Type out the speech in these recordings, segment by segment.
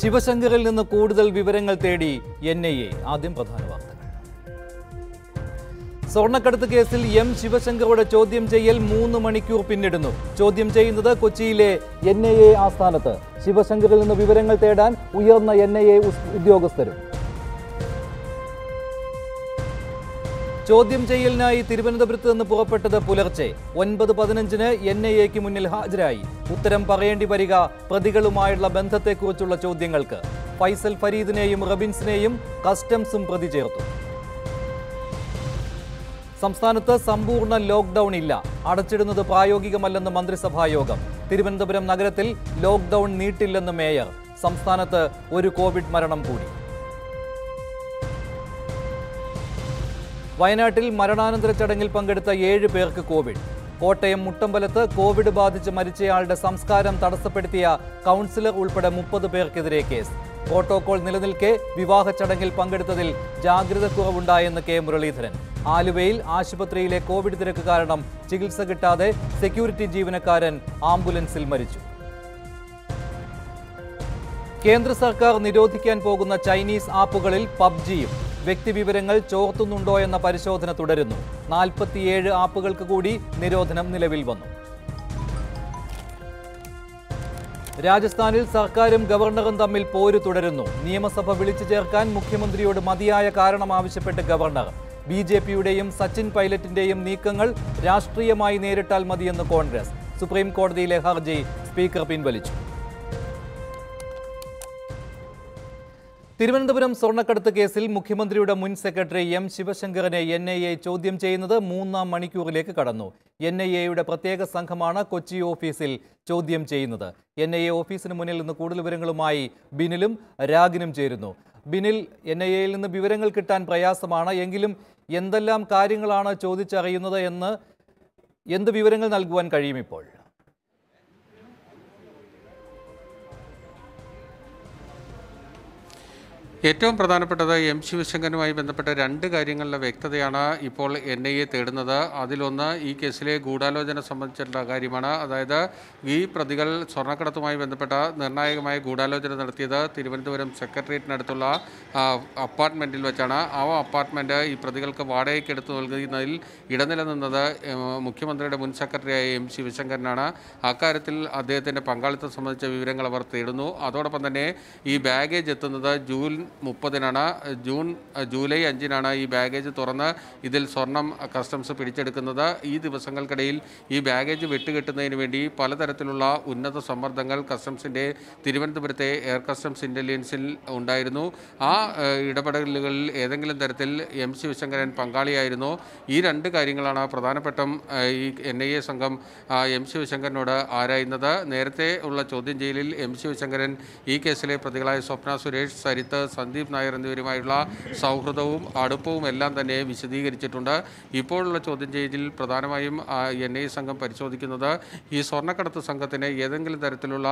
ശിവശങ്കറിൽ നിന്ന് കൂടുതൽ വിവരങ്ങൾ തേടി എൻ ഐ എ ആദ്യം പ്രധാന വാർത്തകൾ സ്വർണ്ണക്കടത്ത് കേസിൽ എം ശിവശങ്കറുടെ ചോദ്യം ചെയ്യൽ മൂന്ന് മണിക്കൂർ പിന്നിടുന്നു ചോദ്യം ചെയ്യുന്നത് കൊച്ചിയിലെ എൻ ഐ എ ആസ്ഥാനത്ത് ശിവശങ്കറിൽ നിന്ന് വിവരങ്ങൾ തേടാൻ ഉയർന്ന എൻ ഐ എ ഉദ്യോഗസ്ഥരും ചോദ്യം ചെയ്യലിനായി തിരുവനന്തപുരത്ത് നിന്ന് പുറപ്പെട്ടത് പുലർച്ചെ ഒൻപത് പതിനഞ്ചിന് എൻ ഐ എക്ക് മുന്നിൽ ഹാജരായി ഉത്തരം പറയേണ്ടി വരിക പ്രതികളുമായുള്ള ബന്ധത്തെക്കുറിച്ചുള്ള ചോദ്യങ്ങൾക്ക് ഫൈസൽ ഫരീദിനെയും റബിൻസിനെയും കസ്റ്റംസും പ്രതി ചേർത്തു സംസ്ഥാനത്ത് സമ്പൂർണ്ണ ലോക്ക്ഡൌൺ ഇല്ല അടച്ചിടുന്നത് പ്രായോഗികമല്ലെന്ന് മന്ത്രിസഭാ യോഗം തിരുവനന്തപുരം നഗരത്തിൽ ലോക്ക്ഡൌൺ നീട്ടില്ലെന്ന് മേയർ സംസ്ഥാനത്ത് ഒരു കോവിഡ് മരണം കൂടി വയനാട്ടിൽ മരണാനന്തര ചടങ്ങിൽ പങ്കെടുത്ത ഏഴ് പേർക്ക് കോവിഡ് കോട്ടയം മുട്ടമ്പലത്ത് കോവിഡ് ബാധിച്ച് മരിച്ചയാളുടെ സംസ്കാരം തടസ്സപ്പെടുത്തിയ കൗൺസിലർ ഉൾപ്പെടെ മുപ്പത് പേർക്കെതിരെ കേസ് പ്രോട്ടോകോൾ നിലനിൽക്കെ വിവാഹ ചടങ്ങിൽ പങ്കെടുത്തതിൽ ജാഗ്രത കുറവുണ്ടായെന്ന് കെ മുരളീധരൻ ആലുവയിൽ ആശുപത്രിയിലെ കോവിഡ് തിരക്ക് കാരണം ചികിത്സ കിട്ടാതെ സെക്യൂരിറ്റി ജീവനക്കാരൻ ആംബുലൻസിൽ മരിച്ചു കേന്ദ്ര സർക്കാർ നിരോധിക്കാൻ പോകുന്ന ചൈനീസ് ആപ്പുകളിൽ പബ്ജിയും വ്യക്തിവിവരങ്ങൾ ചോർത്തുന്നുണ്ടോ എന്ന പരിശോധന തുടരുന്നു നാൽപ്പത്തിയേഴ് ആപ്പുകൾക്ക് കൂടി നിരോധനം നിലവിൽ വന്നു രാജസ്ഥാനിൽ സർക്കാരും ഗവർണറും തമ്മിൽ പോര് തുടരുന്നു നിയമസഭ വിളിച്ചു ചേർക്കാൻ മുഖ്യമന്ത്രിയോട് മതിയായ കാരണം ആവശ്യപ്പെട്ട് ഗവർണർ ബി ജെ പിയുടെയും സച്ചിൻ പൈലറ്റിന്റെയും നീക്കങ്ങൾ രാഷ്ട്രീയമായി നേരിട്ടാൽ മതിയെന്ന് കോൺഗ്രസ് സുപ്രീം ഹർജി സ്പീക്കർ പിൻവലിച്ചു തിരുവനന്തപുരം സ്വർണ്ണക്കടത്ത് കേസിൽ മുഖ്യമന്ത്രിയുടെ മുൻ സെക്രട്ടറി എം ശിവശങ്കറിനെ എൻ ഐ എ ചോദ്യം ചെയ്യുന്നത് മൂന്നാം മണിക്കൂറിലേക്ക് കടന്നു എൻ ഐ എയുടെ പ്രത്യേക സംഘമാണ് കൊച്ചി ഓഫീസിൽ ചോദ്യം ചെയ്യുന്നത് എൻ ഐ എ ഓഫീസിന് മുന്നിൽ നിന്ന് കൂടുതൽ വിവരങ്ങളുമായി ബിനിലും രാഗിനും ചേരുന്നു ബിനിൽ എൻ ഐ എയിൽ നിന്ന് വിവരങ്ങൾ കിട്ടാൻ പ്രയാസമാണ് എങ്കിലും എന്തെല്ലാം കാര്യങ്ങളാണ് ചോദിച്ചറിയുന്നത് എന്ന് എന്ത് വിവരങ്ങൾ നൽകുവാൻ കഴിയും ഇപ്പോൾ ഏറ്റവും പ്രധാനപ്പെട്ടത് എം ശിവശങ്കരുമായി ബന്ധപ്പെട്ട രണ്ട് കാര്യങ്ങളിലെ വ്യക്തതയാണ് ഇപ്പോൾ എൻ ഐ എ തേടുന്നത് അതിലൊന്ന് ഈ കേസിലെ ഗൂഢാലോചന സംബന്ധിച്ചിട്ടുള്ള കാര്യമാണ് അതായത് ഈ പ്രതികൾ സ്വർണ്ണക്കടത്തുമായി ബന്ധപ്പെട്ട നിർണായകമായ ഗൂഢാലോചന നടത്തിയത് തിരുവനന്തപുരം സെക്രട്ടേറിയറ്റിനടുത്തുള്ള അപ്പാർട്ട്മെൻറ്റിൽ വെച്ചാണ് ആ അപ്പാർട്ട്മെൻറ്റ് ഈ പ്രതികൾക്ക് വാടകയ്ക്ക് എടുത്തു നൽകുന്നതിൽ ഇടനിലനിന്നത് മുഖ്യമന്ത്രിയുടെ മുൻ സെക്രട്ടറിയായ എം ശിവശങ്കരനാണ് അക്കാര്യത്തിൽ അദ്ദേഹത്തിൻ്റെ പങ്കാളിത്തം സംബന്ധിച്ച വിവരങ്ങൾ അവർ തേടുന്നു അതോടൊപ്പം തന്നെ ഈ ബാഗേജ് എത്തുന്നത് ജൂൺ മുപ്പതിനാണ് ജൂൺ ജൂലൈ അഞ്ചിനാണ് ഈ ബാഗേജ് തുറന്ന് ഇതിൽ സ്വർണം കസ്റ്റംസ് പിടിച്ചെടുക്കുന്നത് ഈ ദിവസങ്ങൾക്കിടയിൽ ഈ ബാഗേജ് വെട്ടുകെട്ടുന്നതിന് വേണ്ടി പലതരത്തിലുള്ള ഉന്നത സമ്മർദ്ദങ്ങൾ കസ്റ്റംസിൻ്റെ തിരുവനന്തപുരത്തെ എയർ കസ്റ്റംസ് ഇൻ്റലിജൻസിൽ ഉണ്ടായിരുന്നു ആ ഇടപെടലുകളിൽ ഏതെങ്കിലും തരത്തിൽ എം ശിവശങ്കരൻ പങ്കാളിയായിരുന്നു ഈ രണ്ട് കാര്യങ്ങളാണ് പ്രധാനപ്പെട്ടും ഈ എൻ ഐ എ സംഘം എം ശിവശങ്കരനോട് ആരായുന്നത് നേരത്തെ ഉള്ള ചോദ്യം ചെയ്യലിൽ എം ശിവശങ്കരൻ ഈ കേസിലെ പ്രതികളായ സ്വപ്ന സുരേഷ് സരിത്ത് സന്ദീപ് നായർ എന്നിവരുമായുള്ള സൗഹൃദവും അടുപ്പവും എല്ലാം തന്നെ വിശദീകരിച്ചിട്ടുണ്ട് ഇപ്പോഴുള്ള ചോദ്യം ചെയ്തിൽ പ്രധാനമായും എൻ ഐ സംഘം പരിശോധിക്കുന്നത് ഈ സ്വർണ്ണക്കടത്ത് സംഘത്തിന് ഏതെങ്കിലും തരത്തിലുള്ള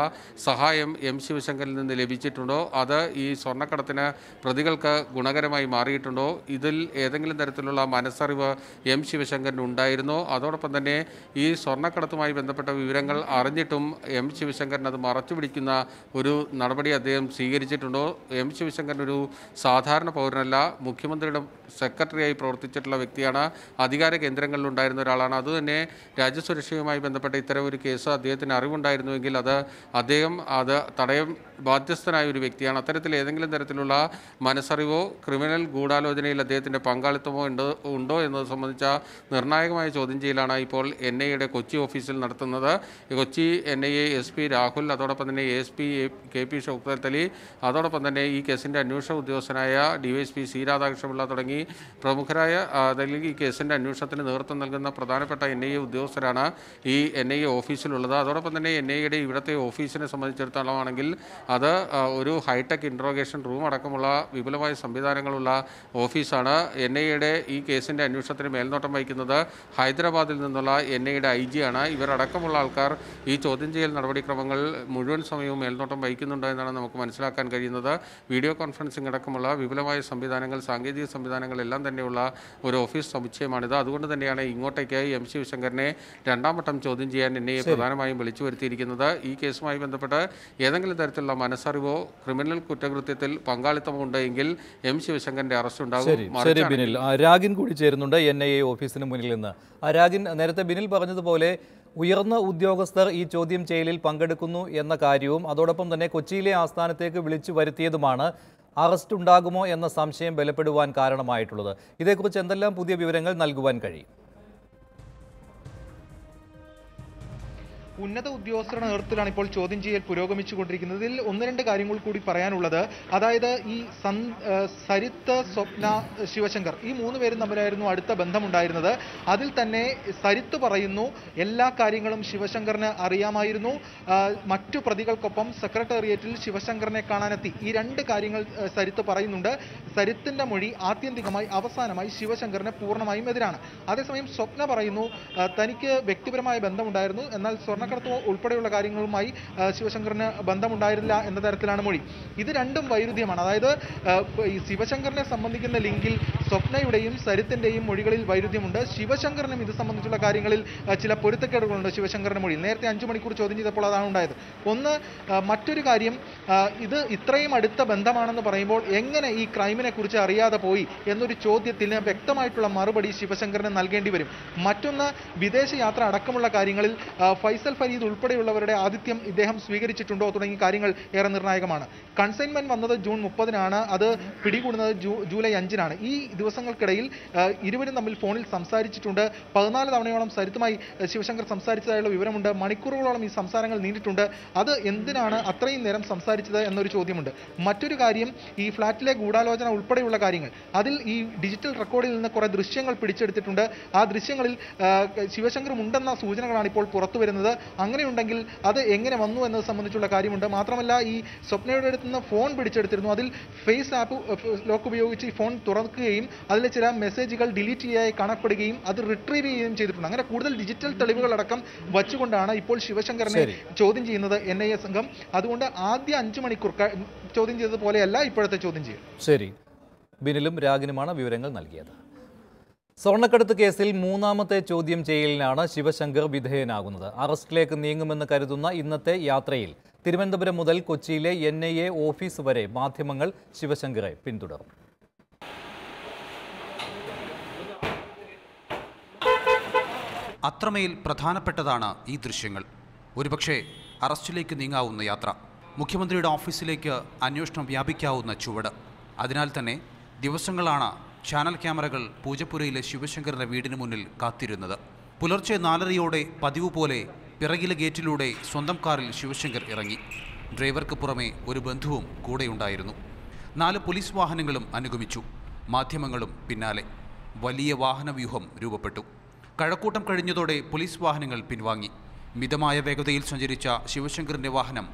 സഹായം എം ശിവശങ്കറിൽ നിന്ന് ലഭിച്ചിട്ടുണ്ടോ അത് ഈ സ്വർണ്ണക്കടത്തിന് പ്രതികൾക്ക് ഗുണകരമായി മാറിയിട്ടുണ്ടോ ഇതിൽ ഏതെങ്കിലും തരത്തിലുള്ള മനസ്സറിവ് എം ശിവശങ്കറിന് ഉണ്ടായിരുന്നോ അതോടൊപ്പം തന്നെ ഈ സ്വർണ്ണക്കടത്തുമായി ബന്ധപ്പെട്ട വിവരങ്ങൾ അറിഞ്ഞിട്ടും എം ശിവശങ്കരൻ അത് മറച്ചു പിടിക്കുന്ന ഒരു നടപടി അദ്ദേഹം സ്വീകരിച്ചിട്ടുണ്ടോ എം ശിവശങ്കർ ഒരു സാധാരണ പൗരനല്ല മുഖ്യമന്ത്രിയുടെ സെക്രട്ടറിയായി പ്രവർത്തിച്ചിട്ടുള്ള വ്യക്തിയാണ് അധികാര കേന്ദ്രങ്ങളിൽ ഉണ്ടായിരുന്ന ഒരാളാണ് അതുതന്നെ രാജ്യസുരക്ഷയുമായി ബന്ധപ്പെട്ട ഇത്തരം ഒരു കേസ് അദ്ദേഹത്തിന് അറിവുണ്ടായിരുന്നുവെങ്കിൽ അത് അദ്ദേഹം അത് തടയം ബാധ്യസ്ഥനായ ഒരു വ്യക്തിയാണ് അത്തരത്തിൽ ഏതെങ്കിലും തരത്തിലുള്ള മനസ്സറിവോ ക്രിമിനൽ ഗൂഢാലോചനയിൽ അദ്ദേഹത്തിൻ്റെ പങ്കാളിത്തമോ ഉണ്ടോ ഉണ്ടോ എന്നത് സംബന്ധിച്ച നിർണായകമായ ചോദ്യം ചെയ്യലാണ് ഇപ്പോൾ എൻ ഐയുടെ കൊച്ചി ഓഫീസിൽ നടത്തുന്നത് Kochi N I A S P Rahul അതോടൊപ്പം തന്നെ S P K P Shoukathali അതോടൊപ്പം തന്നെ ഈ കേസിൻ്റെ അന്വേഷണ ഉദ്യോഗസ്ഥനായ ഡിവൈഎസ്പി സി രാധാകൃഷ്ണപിള്ള തുടങ്ങി പ്രമുഖരായ അല്ലെങ്കിൽ ഈ കേസിൻ്റെ അന്വേഷണത്തിന് നേതൃത്വം നൽകുന്ന പ്രധാനപ്പെട്ട എൻ ഐ എ ഉദ്യോഗസ്ഥരാണ് ഈ എൻ ഐ എ ഓഫീസിലുള്ളത് അതോടൊപ്പം തന്നെ എൻ ഐ എയുടെ ഇവിടുത്തെ ഓഫീസിനെ സംബന്ധിച്ചിടത്തോളമാണെങ്കിൽ അത് ഒരു ഹൈടെക് ഇൻട്രോഗേഷൻ റൂം അടക്കമുള്ള വിപുലമായ സംവിധാനങ്ങളുള്ള ഓഫീസാണ് എൻ ഐ എയുടെ ഈ കേസിൻ്റെ അന്വേഷണത്തിന് മേൽനോട്ടം വഹിക്കുന്നത് ഹൈദരാബാദിൽ നിന്നുള്ള എൻ ഐയുടെ ഐ ആണ് ഇവരടക്കമുള്ള ആൾക്കാർ ഈ ചോദ്യം ചെയ്യൽ നടപടിക്രമങ്ങൾ മുഴുവൻ സമയവും മേൽനോട്ടം വഹിക്കുന്നുണ്ട് എന്നാണ് നമുക്ക് മനസ്സിലാക്കാൻ കഴിയുന്നത് വീഡിയോ കോൺഫറൻസ് കോൺഫറൻസിംഗ് അടക്കമുള്ള വിപുലമായ സംവിധാനങ്ങൾ സാങ്കേതിക സംവിധാനങ്ങളെല്ലാം തന്നെയുള്ള ഒരു ഓഫീസ് സമുച്ചയമാണിത് അതുകൊണ്ട് തന്നെയാണ് ഇങ്ങോട്ടേക്ക് എം ശിവശങ്കറിനെ രണ്ടാം വട്ടം ചോദ്യം ചെയ്യാൻ എന്നെ പ്രധാനമായും വിളിച്ചു വരുത്തിയിരിക്കുന്നത് ഈ കേസുമായി ബന്ധപ്പെട്ട് ഏതെങ്കിലും തരത്തിലുള്ള മനസ്സറിവോ ക്രിമിനൽ കുറ്റകൃത്യത്തിൽ പങ്കാളിത്തമോ ഉണ്ടെങ്കിൽ എം ശിവശങ്കറിന്റെ അറസ്റ്റ് ഉണ്ടാകും ശരി രാഗിൻ കൂടി ചേരുന്നുണ്ട് എൻ ഐ എ ഓഫീസിന് മുന്നിൽ നിന്ന് രാഗിൻ നേരത്തെ ബിനിൽ പറഞ്ഞതുപോലെ ഉയർന്ന ഉദ്യോഗസ്ഥർ ഈ ചോദ്യം ചെയ്യലിൽ പങ്കെടുക്കുന്നു എന്ന കാര്യവും അതോടൊപ്പം തന്നെ കൊച്ചിയിലെ ആസ്ഥാനത്തേക്ക് വിളിച്ചു വരുത്തിയതുമാണ് അറസ്റ്റ് ഉണ്ടാകുമോ എന്ന സംശയം ബലപ്പെടുവാൻ കാരണമായിട്ടുള്ളത് ഇതേക്കുറിച്ച് എന്തെല്ലാം പുതിയ വിവരങ്ങൾ നൽകുവാൻ കഴിയും ഉന്നത ഉദ്യോഗസ്ഥരുടെ നേതൃത്വത്തിലാണ് ഇപ്പോൾ ചോദ്യം ചെയ്യൽ പുരോഗമിച്ചുകൊണ്ടിരിക്കുന്നത് ഇതിൽ ഒന്ന് രണ്ട് കാര്യങ്ങൾ കൂടി പറയാനുള്ളത് അതായത് ഈ സൻ സരിത്ത സ്വപ്ന ശിവശങ്കർ ഈ മൂന്ന് പേരും തമ്മിലായിരുന്നു അടുത്ത ബന്ധമുണ്ടായിരുന്നത് അതിൽ തന്നെ സരിത്ത് പറയുന്നു എല്ലാ കാര്യങ്ങളും ശിവശങ്കറിന് അറിയാമായിരുന്നു മറ്റു പ്രതികൾക്കൊപ്പം സെക്രട്ടേറിയറ്റിൽ ശിവശങ്കറിനെ കാണാനെത്തി ഈ രണ്ട് കാര്യങ്ങൾ സരിത്ത് പറയുന്നുണ്ട് സരിത്തിന്റെ മൊഴി ആത്യന്തികമായി അവസാനമായി ശിവശങ്കറിന് പൂർണ്ണമായും എതിരാണ് അതേസമയം സ്വപ്ന പറയുന്നു തനിക്ക് വ്യക്തിപരമായ ബന്ധമുണ്ടായിരുന്നു എന്നാൽ സ്വർണ്ണ സ്വർണ്ണക്കടത്ത് ഉൾപ്പെടെയുള്ള കാര്യങ്ങളുമായി ശിവശങ്കറിന് ബന്ധമുണ്ടായിരുന്നില്ല എന്ന തരത്തിലാണ് മൊഴി ഇത് രണ്ടും വൈരുദ്ധ്യമാണ് അതായത് ഈ ശിവശങ്കറിനെ സംബന്ധിക്കുന്ന ലിങ്കിൽ സ്വപ്നയുടെയും സരിത്തിന്റെയും മൊഴികളിൽ വൈരുദ്ധ്യമുണ്ട് ശിവശങ്കറിനും ഇത് സംബന്ധിച്ചുള്ള കാര്യങ്ങളിൽ ചില പൊരുത്തക്കേടുകളുണ്ട് ശിവശങ്കറിന്റെ മൊഴിയിൽ നേരത്തെ അഞ്ചു മണിക്കൂർ ചോദ്യം ചെയ്തപ്പോൾ അതാണ് ഉണ്ടായത് ഒന്ന് മറ്റൊരു കാര്യം ഇത് ഇത്രയും അടുത്ത ബന്ധമാണെന്ന് പറയുമ്പോൾ എങ്ങനെ ഈ ക്രൈമിനെ കുറിച്ച് അറിയാതെ പോയി എന്നൊരു ചോദ്യത്തിന് വ്യക്തമായിട്ടുള്ള മറുപടി ശിവശങ്കറിന് നൽകേണ്ടി വരും മറ്റൊന്ന് വിദേശ യാത്ര അടക്കമുള്ള കാര്യങ്ങളിൽ ഫൈസൽ ഫരീദ് ഉൾപ്പെടെയുള്ളവരുടെ ആതിഥ്യം ഇദ്ദേഹം സ്വീകരിച്ചിട്ടുണ്ടോ തുടങ്ങിയ കാര്യങ്ങൾ ഏറെ നിർണായകമാണ് കൺസൈൻമെന്റ് വന്നത് ജൂൺ മുപ്പതിനാണ് അത് പിടികൂടുന്നത് ജൂലൈ അഞ്ചിനാണ് ഈ ദിവസങ്ങൾക്കിടയിൽ ഇരുവരും തമ്മിൽ ഫോണിൽ സംസാരിച്ചിട്ടുണ്ട് പതിനാല് തവണയോളം സരിത്തുമായി ശിവശങ്കർ സംസാരിച്ചതായുള്ള വിവരമുണ്ട് മണിക്കൂറുകളോളം ഈ സംസാരങ്ങൾ നീണ്ടിട്ടുണ്ട് അത് എന്തിനാണ് അത്രയും നേരം സംസാരിച്ചത് എന്നൊരു ചോദ്യമുണ്ട് മറ്റൊരു കാര്യം ഈ ഫ്ളാറ്റിലെ ഗൂഢാലോചന ഉൾപ്പെടെയുള്ള കാര്യങ്ങൾ അതിൽ ഈ ഡിജിറ്റൽ റെക്കോർഡിൽ നിന്ന് കുറേ ദൃശ്യങ്ങൾ പിടിച്ചെടുത്തിട്ടുണ്ട് ആ ദൃശ്യങ്ങളിൽ ശിവശങ്കറും ഉണ്ടെന്ന സൂചനകളാണ് ഇപ്പോൾ പുറത്തു വരുന്നത് അങ്ങനെയുണ്ടെങ്കിൽ അത് എങ്ങനെ വന്നു എന്നത് സംബന്ധിച്ചുള്ള കാര്യമുണ്ട് മാത്രമല്ല ഈ സ്വപ്നയുടെ അടുത്ത് നിന്ന് ഫോൺ പിടിച്ചെടുത്തിരുന്നു അതിൽ ഫേസ് ആപ്പ് ലോക്ക് ഉപയോഗിച്ച് ഈ ഫോൺ തുറക്കുകയും അതിലെ ചില മെസ്സേജുകൾ ഡിലീറ്റ് ചെയ്യാതെ കാണപ്പെടുകയും അത് റിട്രീവ് ചെയ്യുകയും ചെയ്തിട്ടുണ്ട് അങ്ങനെ കൂടുതൽ ഡിജിറ്റൽ തെളിവുകളടക്കം വച്ചുകൊണ്ടാണ് ഇപ്പോൾ ശിവശങ്കറിനെ ചോദ്യം ചെയ്യുന്നത് എൻ ഐ എ സംഘം അതുകൊണ്ട് ആദ്യ അഞ്ചു മണിക്കൂർ ചോദ്യം ചെയ്തതുപോലെയല്ല ഇപ്പോഴത്തെ ചോദ്യം ചെയ്യൽ ശരി ബിനിലും രാഗിനുമാണ് വിവരങ്ങൾ നൽകിയത് സ്വർണ്ണക്കടത്ത് കേസിൽ മൂന്നാമത്തെ ചോദ്യം ചെയ്യലിനാണ് ശിവശങ്കർ വിധേയനാകുന്നത് അറസ്റ്റിലേക്ക് നീങ്ങുമെന്ന് കരുതുന്ന ഇന്നത്തെ യാത്രയിൽ തിരുവനന്തപുരം മുതൽ കൊച്ചിയിലെ എൻ ഐ എ ഓഫീസ് വരെ മാധ്യമങ്ങൾ ശിവശങ്കറെ പിന്തുടർന്നു അത്രമേൽ പ്രധാനപ്പെട്ടതാണ് ഈ ദൃശ്യങ്ങൾ ഒരുപക്ഷെ അറസ്റ്റിലേക്ക് നീങ്ങാവുന്ന യാത്ര മുഖ്യമന്ത്രിയുടെ ഓഫീസിലേക്ക് അന്വേഷണം വ്യാപിക്കാവുന്ന ചുവട് അതിനാൽ തന്നെ ദിവസങ്ങളാണ് ചാനൽ ക്യാമറകൾ പൂജപ്പുരയിലെ ശിവശങ്കറിന്റെ വീടിന് മുന്നിൽ കാത്തിരുന്നത് പുലർച്ചെ നാലരയോടെ പതിവ് പോലെ പിറകിലെ ഗേറ്റിലൂടെ സ്വന്തം കാറിൽ ശിവശങ്കർ ഇറങ്ങി ഡ്രൈവർക്ക് പുറമെ ഒരു ബന്ധുവും കൂടെയുണ്ടായിരുന്നു നാല് പോലീസ് വാഹനങ്ങളും അനുഗമിച്ചു മാധ്യമങ്ങളും പിന്നാലെ വലിയ വാഹനവ്യൂഹം രൂപപ്പെട്ടു കഴക്കൂട്ടം കഴിഞ്ഞതോടെ പോലീസ് വാഹനങ്ങൾ പിൻവാങ്ങി മിതമായ വേഗതയിൽ സഞ്ചരിച്ച ശിവശങ്കറിൻ്റെ വാഹനം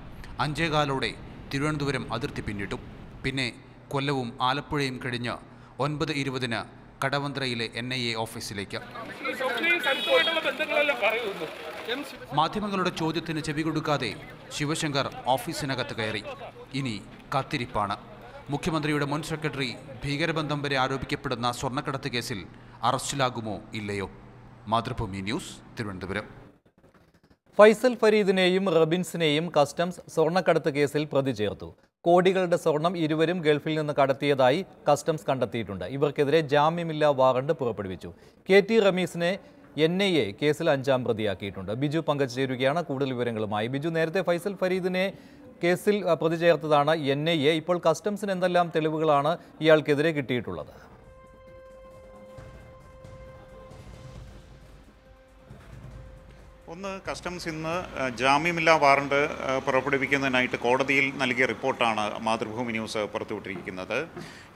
അഞ്ചേകാലോടെ തിരുവനന്തപുരം അതിർത്തി പിന്നിട്ടു പിന്നെ കൊല്ലവും ആലപ്പുഴയും കഴിഞ്ഞ് ഒൻപത് ഇരുപതിന് കടവന്ത്രയിലെ എൻ ഐ എ ഓഫീസിലേക്ക് മാധ്യമങ്ങളുടെ ചോദ്യത്തിന് ചെവി കൊടുക്കാതെ ശിവശങ്കർ ഓഫീസിനകത്ത് കയറി ഇനി കാത്തിരിപ്പാണ് മുഖ്യമന്ത്രിയുടെ മുൻ സെക്രട്ടറി ഭീകരബന്ധം വരെ ആരോപിക്കപ്പെടുന്ന സ്വർണ്ണക്കടത്ത് കേസിൽ അറസ്റ്റിലാകുമോ ഇല്ലയോ മാതൃഭൂമി ന്യൂസ് തിരുവനന്തപുരം ഫൈസൽ ഫരീദിനെയും റബിൻസിനെയും കസ്റ്റംസ് സ്വർണ്ണക്കടത്ത് കേസിൽ പ്രതി ചേർത്തു കോടികളുടെ സ്വർണം ഇരുവരും ഗൾഫിൽ നിന്ന് കടത്തിയതായി കസ്റ്റംസ് കണ്ടെത്തിയിട്ടുണ്ട് ഇവർക്കെതിരെ ജാമ്യമില്ലാ വാറണ്ട് പുറപ്പെടുവിച്ചു കെ ടി റമീസിനെ എൻ ഐ എ കേസിൽ അഞ്ചാം പ്രതിയാക്കിയിട്ടുണ്ട് ബിജു പങ്കജ് ചേരുകയാണ് കൂടുതൽ വിവരങ്ങളുമായി ബിജു നേരത്തെ ഫൈസൽ ഫരീദിനെ കേസിൽ പ്രതി ചേർത്തതാണ് എൻ ഐ എ ഇപ്പോൾ കസ്റ്റംസിന് എന്തെല്ലാം തെളിവുകളാണ് ഇയാൾക്കെതിരെ കിട്ടിയിട്ടുള്ളത് ഒന്ന് കസ്റ്റംസ് ഇന്ന് ജാമ്യമില്ലാ വാറണ്ട് പുറപ്പെടുവിക്കുന്നതിനായിട്ട് കോടതിയിൽ നൽകിയ റിപ്പോർട്ടാണ് മാതൃഭൂമി ന്യൂസ് പുറത്തുവിട്ടിരിക്കുന്നത്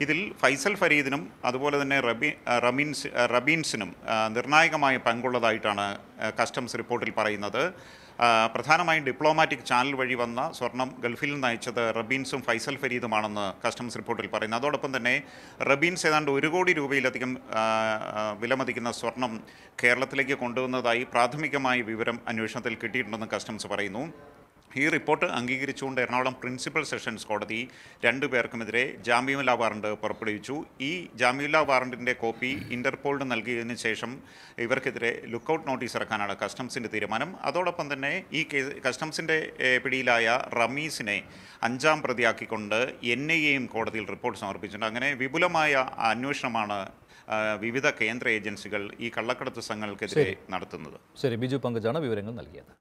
ഇതിൽ ഫൈസൽ ഫരീദിനും അതുപോലെ തന്നെ റബി റമീൻസ് റബീൻസിനും നിർണായകമായ പങ്കുള്ളതായിട്ടാണ് കസ്റ്റംസ് റിപ്പോർട്ടിൽ പറയുന്നത് പ്രധാനമായും ഡിപ്ലോമാറ്റിക് ചാനൽ വഴി വന്ന സ്വർണം ഗൾഫിൽ നിന്ന് അയച്ചത് റബീൻസും ഫൈസൽ ഫരീദുമാണെന്ന് കസ്റ്റംസ് റിപ്പോർട്ടിൽ പറയുന്നു അതോടൊപ്പം തന്നെ റബീൻസ് ഏതാണ്ട് ഒരു കോടി രൂപയിലധികം വിലമതിക്കുന്ന സ്വർണം കേരളത്തിലേക്ക് കൊണ്ടുവന്നതായി പ്രാഥമികമായ വിവരം അന്വേഷണത്തിൽ കിട്ടിയിട്ടുണ്ടെന്ന് കസ്റ്റംസ് പറയുന്നു ഈ റിപ്പോർട്ട് അംഗീകരിച്ചുകൊണ്ട് എറണാകുളം പ്രിൻസിപ്പൽ സെഷൻസ് കോടതി രണ്ടു പേർക്കുമെതിരെ ജാമ്യമില്ല വാറണ്ട് പുറപ്പെടുവിച്ചു ഈ ജാമ്യമില്ല വാറണ്ടിൻ്റെ കോപ്പി ഇൻ്റർപോളിന് നൽകിയതിന് ശേഷം ഇവർക്കെതിരെ ലുക്കൌട്ട് നോട്ടീസ് ഇറക്കാനാണ് കസ്റ്റംസിൻ്റെ തീരുമാനം അതോടൊപ്പം തന്നെ ഈ കേസ് കസ്റ്റംസിൻ്റെ പിടിയിലായ റമീസിനെ അഞ്ചാം പ്രതിയാക്കിക്കൊണ്ട് എൻ ഐ എയും കോടതിയിൽ റിപ്പോർട്ട് സമർപ്പിച്ചിട്ടുണ്ട് അങ്ങനെ വിപുലമായ അന്വേഷണമാണ് വിവിധ കേന്ദ്ര ഏജൻസികൾ ഈ കള്ളക്കടത്ത് സംഘങ്ങൾക്കെതിരെ നടത്തുന്നത് ശരി ബിജു പങ്കജാണ് വിവരങ്ങൾ നൽകിയത്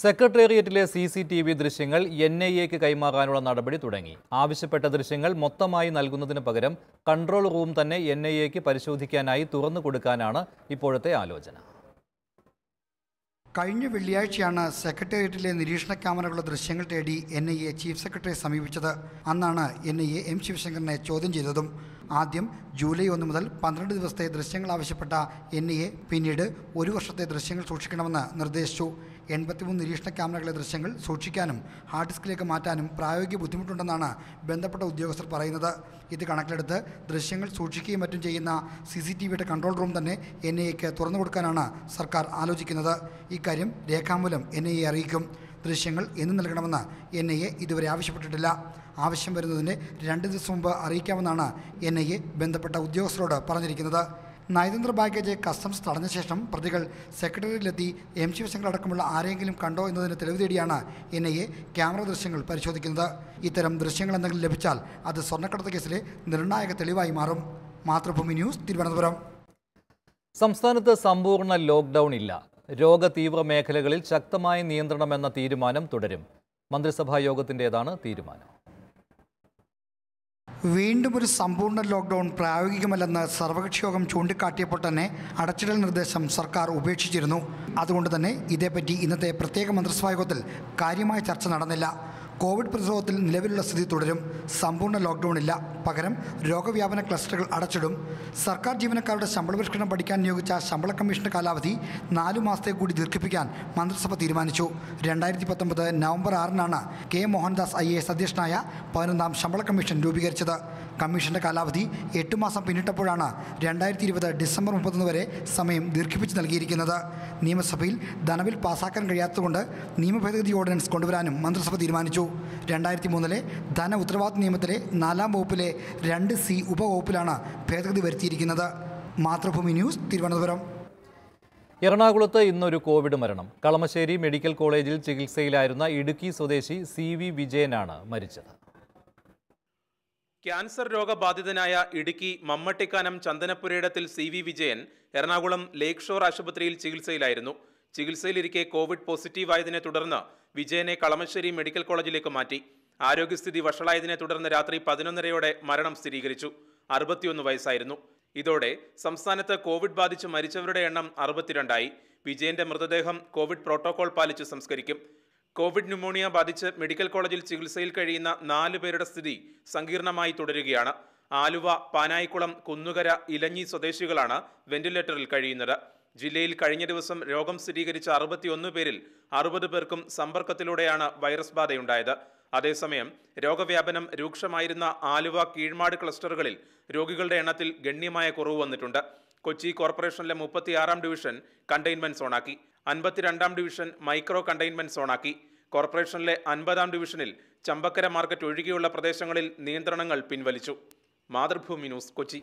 സെക്രട്ടേറിയറ്റിലെ സി സി ടി വി ദൃശ്യങ്ങൾ എൻ ഐ എക്ക് കൈമാറാനുള്ള നടപടി തുടങ്ങി ആവശ്യപ്പെട്ട ദൃശ്യങ്ങൾ മൊത്തമായി നൽകുന്നതിന് പകരം കൺട്രോൾ റൂം തന്നെ എൻ ഐ എക്ക് പരിശോധിക്കാനായി തുറന്നു കൊടുക്കാനാണ് ഇപ്പോഴത്തെ ആലോചന കഴിഞ്ഞ വെള്ളിയാഴ്ചയാണ് സെക്രട്ടേറിയറ്റിലെ നിരീക്ഷണ ക്യാമറകളുടെ ദൃശ്യങ്ങൾ തേടി എൻ ഐ എ ചീഫ് സെക്രട്ടറിയെ സമീപിച്ചത് അന്നാണ് എൻ ഐ എ എം ശിവശങ്കറിനെ ചോദ്യം ചെയ്തതും ആദ്യം ജൂലൈ ഒന്ന് മുതൽ പന്ത്രണ്ട് ദിവസത്തെ ദൃശ്യങ്ങൾ ആവശ്യപ്പെട്ട എൻ ഐ എ പിന്നീട് ഒരു വർഷത്തെ ദൃശ്യങ്ങൾ സൂക്ഷിക്കണമെന്ന് നിർദ്ദേശിച്ചു എൺപത്തിമൂന്ന് നിരീക്ഷണ ക്യാമറകളിലെ ദൃശ്യങ്ങൾ സൂക്ഷിക്കാനും ഹാർഡ് ഡിസ്കിലേക്ക് മാറ്റാനും പ്രായോഗിക ബുദ്ധിമുട്ടുണ്ടെന്നാണ് ബന്ധപ്പെട്ട ഉദ്യോഗസ്ഥർ പറയുന്നത് ഇത് കണക്കിലെടുത്ത് ദൃശ്യങ്ങൾ സൂക്ഷിക്കുകയും മറ്റും ചെയ്യുന്ന സി സി ടി വിയുടെ കൺട്രോൾ റൂം തന്നെ എൻ ഐ എക്ക് തുറന്നു കൊടുക്കാനാണ് സർക്കാർ ആലോചിക്കുന്നത് ഇക്കാര്യം രേഖാമൂലം എൻ ഐ എ അറിയിക്കും ദൃശ്യങ്ങൾ എന്ന് നൽകണമെന്ന് എൻ ഐ എ ഇതുവരെ ആവശ്യപ്പെട്ടിട്ടില്ല ആവശ്യം വരുന്നതിന് രണ്ട് ദിവസം മുമ്പ് അറിയിക്കാമെന്നാണ് എൻ ഐ എ ബന്ധപ്പെട്ട ഉദ്യോഗസ്ഥരോട് പറഞ്ഞിരിക്കുന്നത് നയതന്ത്ര ബാഗേജ് കസ്റ്റംസ് തടഞ്ഞ ശേഷം പ്രതികൾ സെക്രട്ടറിയിലെത്തി എം ശിവശങ്കർ അടക്കമുള്ള ആരെങ്കിലും കണ്ടോ എന്നതിന് തെളിവ് തേടിയാണ് എൻ ഐ എ ക്യാമറ ദൃശ്യങ്ങൾ പരിശോധിക്കുന്നത് ഇത്തരം ദൃശ്യങ്ങൾ എന്തെങ്കിലും ലഭിച്ചാൽ അത് സ്വർണ്ണക്കടത്ത് കേസിലെ നിർണായക തെളിവായി മാറും മാതൃഭൂമി ന്യൂസ് തിരുവനന്തപുരം സംസ്ഥാനത്ത് സമ്പൂർണ്ണ ലോക്ക്ഡൌൺ ഇല്ല രോഗതീവ്ര മേഖലകളിൽ ശക്തമായ നിയന്ത്രണമെന്ന തീരുമാനം തുടരും മന്ത്രിസഭാ യോഗത്തിൻ്റേതാണ് തീരുമാനം വീണ്ടും ഒരു സമ്പൂർണ്ണ ലോക്ക്ഡൗൺ പ്രായോഗികമല്ലെന്ന് സർവകക്ഷിയോഗം ചൂണ്ടിക്കാട്ടിയപ്പോൾ തന്നെ അടച്ചിടൽ നിർദ്ദേശം സർക്കാർ ഉപേക്ഷിച്ചിരുന്നു അതുകൊണ്ട് തന്നെ ഇതേപ്പറ്റി ഇന്നത്തെ പ്രത്യേക മന്ത്രിസഭായോഗത്തിൽ കാര്യമായ ചർച്ച നടന്നില്ല കോവിഡ് പ്രതിരോധത്തിൽ നിലവിലുള്ള സ്ഥിതി തുടരും സമ്പൂർണ്ണ ലോക്ക്ഡൗൺ ഇല്ല പകരം രോഗവ്യാപന ക്ലസ്റ്ററുകൾ അടച്ചിടും സർക്കാർ ജീവനക്കാരുടെ ശമ്പള പരിഷ്കരണം പഠിക്കാൻ നിയോഗിച്ച ശമ്പള കമ്മീഷന്റെ കാലാവധി നാലു മാസത്തെ കൂടി ദീർഘിപ്പിക്കാൻ മന്ത്രിസഭ തീരുമാനിച്ചു രണ്ടായിരത്തി പത്തൊമ്പത് നവംബർ ആറിനാണ് കെ മോഹൻദാസ് ഐ എസ് അധ്യക്ഷനായ പതിനൊന്നാം ശമ്പള കമ്മീഷൻ രൂപീകരിച്ചത് കമ്മീഷന്റെ കാലാവധി എട്ട് മാസം പിന്നിട്ടപ്പോഴാണ് രണ്ടായിരത്തി ഇരുപത് ഡിസംബർ മുപ്പത്തൊന്ന് വരെ സമയം ദീർഘിപ്പിച്ച് നൽകിയിരിക്കുന്നത് നിയമസഭയിൽ ധനവിൽ പാസാക്കാൻ കഴിയാത്തതുകൊണ്ട് നിയമഭേദഗതി ഓർഡിനൻസ് കൊണ്ടുവരാനും മന്ത്രിസഭ തീരുമാനിച്ചു രണ്ടായിരത്തി മൂന്നിലെ ധന ഉത്തരവാദിത്വ നിയമത്തിലെ നാലാം വകുപ്പിലെ രണ്ട് സി ഉപവകുപ്പിലാണ് ഭേദഗതി വരുത്തിയിരിക്കുന്നത് മാതൃഭൂമി ന്യൂസ് തിരുവനന്തപുരം എറണാകുളത്ത് ഇന്നൊരു കോവിഡ് മരണം കളമശ്ശേരി മെഡിക്കൽ കോളേജിൽ ചികിത്സയിലായിരുന്ന ഇടുക്കി സ്വദേശി സി വി വിജയനാണ് മരിച്ചത് ക്യാൻസർ രോഗബാധിതനായ ഇടുക്കി മമ്മട്ടിക്കാനം ചന്ദനപ്പുരയിടത്തിൽ C V Vijayan Ernakulam Lakeshore ആശുപത്രിയിൽ ചികിത്സയിലായിരുന്നു ചികിത്സയിലിരിക്കെ കോവിഡ് പോസിറ്റീവായതിനെ തുടർന്ന് വിജയനെ കളമശ്ശേരി മെഡിക്കൽ കോളേജിലേക്ക് മാറ്റി ആരോഗ്യസ്ഥിതി വഷളായതിനെ തുടർന്ന് രാത്രി പതിനൊന്നരയോടെ മരണം സ്ഥിരീകരിച്ചു അറുപത്തിയൊന്ന് വയസ്സായിരുന്നു ഇതോടെ സംസ്ഥാനത്ത് കോവിഡ് ബാധിച്ച് മരിച്ചവരുടെ എണ്ണം അറുപത്തിരണ്ടായി വിജയന്റെ മൃതദേഹം കോവിഡ് പ്രോട്ടോകോൾ പാലിച്ച് സംസ്കരിക്കും കോവിഡ് ന്യൂമോണിയ ബാധിച്ച് മെഡിക്കൽ കോളേജിൽ ചികിത്സയിൽ കഴിയുന്ന നാല് പേരുടെ സ്ഥിതി സങ്കീർണമായി തുടരുകയാണ് ആലുവ പാനായിക്കുളം കുന്നുകര ഇലഞ്ഞി സ്വദേശികളാണ് വെന്റിലേറ്ററിൽ കഴിയുന്നത് ജില്ലയിൽ കഴിഞ്ഞ ദിവസം രോഗം സ്ഥിരീകരിച്ച അറുപത്തിയൊന്ന് പേരിൽ അറുപത് പേർക്കും സമ്പർക്കത്തിലൂടെയാണ് വൈറസ് ബാധയുണ്ടായത് അതേസമയം രോഗവ്യാപനം രൂക്ഷമായിരുന്ന ആലുവ കീഴ്മാട് ക്ലസ്റ്ററുകളിൽ രോഗികളുടെ എണ്ണത്തിൽ ഗണ്യമായ കുറവ് വന്നിട്ടുണ്ട് കൊച്ചി കോർപ്പറേഷനിലെ മുപ്പത്തിയാറാം ഡിവിഷൻ കണ്ടെയ്ൻമെന്റ് സോണാക്കി അൻപത്തിരണ്ടാം ഡിവിഷൻ മൈക്രോ കണ്ടെയ്ൻമെന്റ് സോണാക്കി കോർപ്പറേഷനിലെ അൻപതാം ഡിവിഷനിൽ ചമ്പക്കര മാർക്കറ്റ് ഒഴികെയുള്ള പ്രദേശങ്ങളിൽ നിയന്ത്രണങ്ങൾ പിൻവലിച്ചു മാതൃഭൂമി ന്യൂസ് കൊച്ചി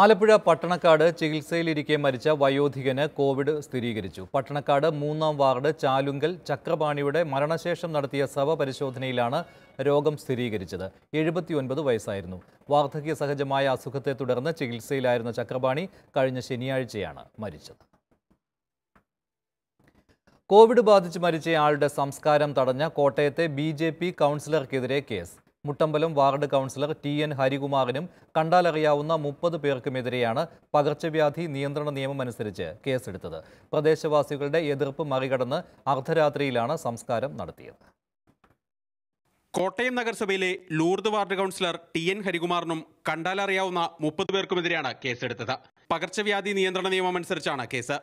ആലപ്പുഴ പട്ടണക്കാട് ചികിത്സയിലിരിക്കെ മരിച്ച വയോധികന് കോവിഡ് സ്ഥിരീകരിച്ചു പട്ടണക്കാട് മൂന്നാം വാർഡ് ചാലുങ്കൽ ചക്രപാണിയുടെ മരണശേഷം നടത്തിയ ശവപരിശോധനയിലാണ് രോഗം സ്ഥിരീകരിച്ചത് എഴുപത്തിയൊൻപത് വയസ്സായിരുന്നു വാർദ്ധക്യ സഹജമായ അസുഖത്തെ തുടർന്ന് ചികിത്സയിലായിരുന്ന ചക്രപാണി കഴിഞ്ഞ ശനിയാഴ്ചയാണ് മരിച്ചത് കോവിഡ് ബാധിച്ച് മരിച്ചയാളുടെ സംസ്കാരം തടഞ്ഞ കോട്ടയത്തെ ബി കൗൺസിലർക്കെതിരെ case Muttambalam ward councillor T N ഹരികുമാറിനും കണ്ടാലറിയാവുന്ന മുപ്പത് പേർക്കുമെതിരെയാണ് പകർച്ചവ്യാധി നിയന്ത്രണ നിയമമനുസരിച്ച് കേസെടുത്തത് പ്രദേശവാസികളുടെ എതിർപ്പ് മറികടന്ന് അർദ്ധരാത്രിയിലാണ് സംസ്കാരം നടത്തിയത് കോട്ടയം നഗരസഭയിലെ Lourdes ward councillor T N ഹരികുമാറിനും കണ്ടാലറിയാവുന്ന മുപ്പത് പേർക്കുമെതിരെയാണ് കേസെടുത്തത് പകർച്ചവ്യാധി നിയന്ത്രണ നിയമമനുസരിച്ചാണ് കേസ്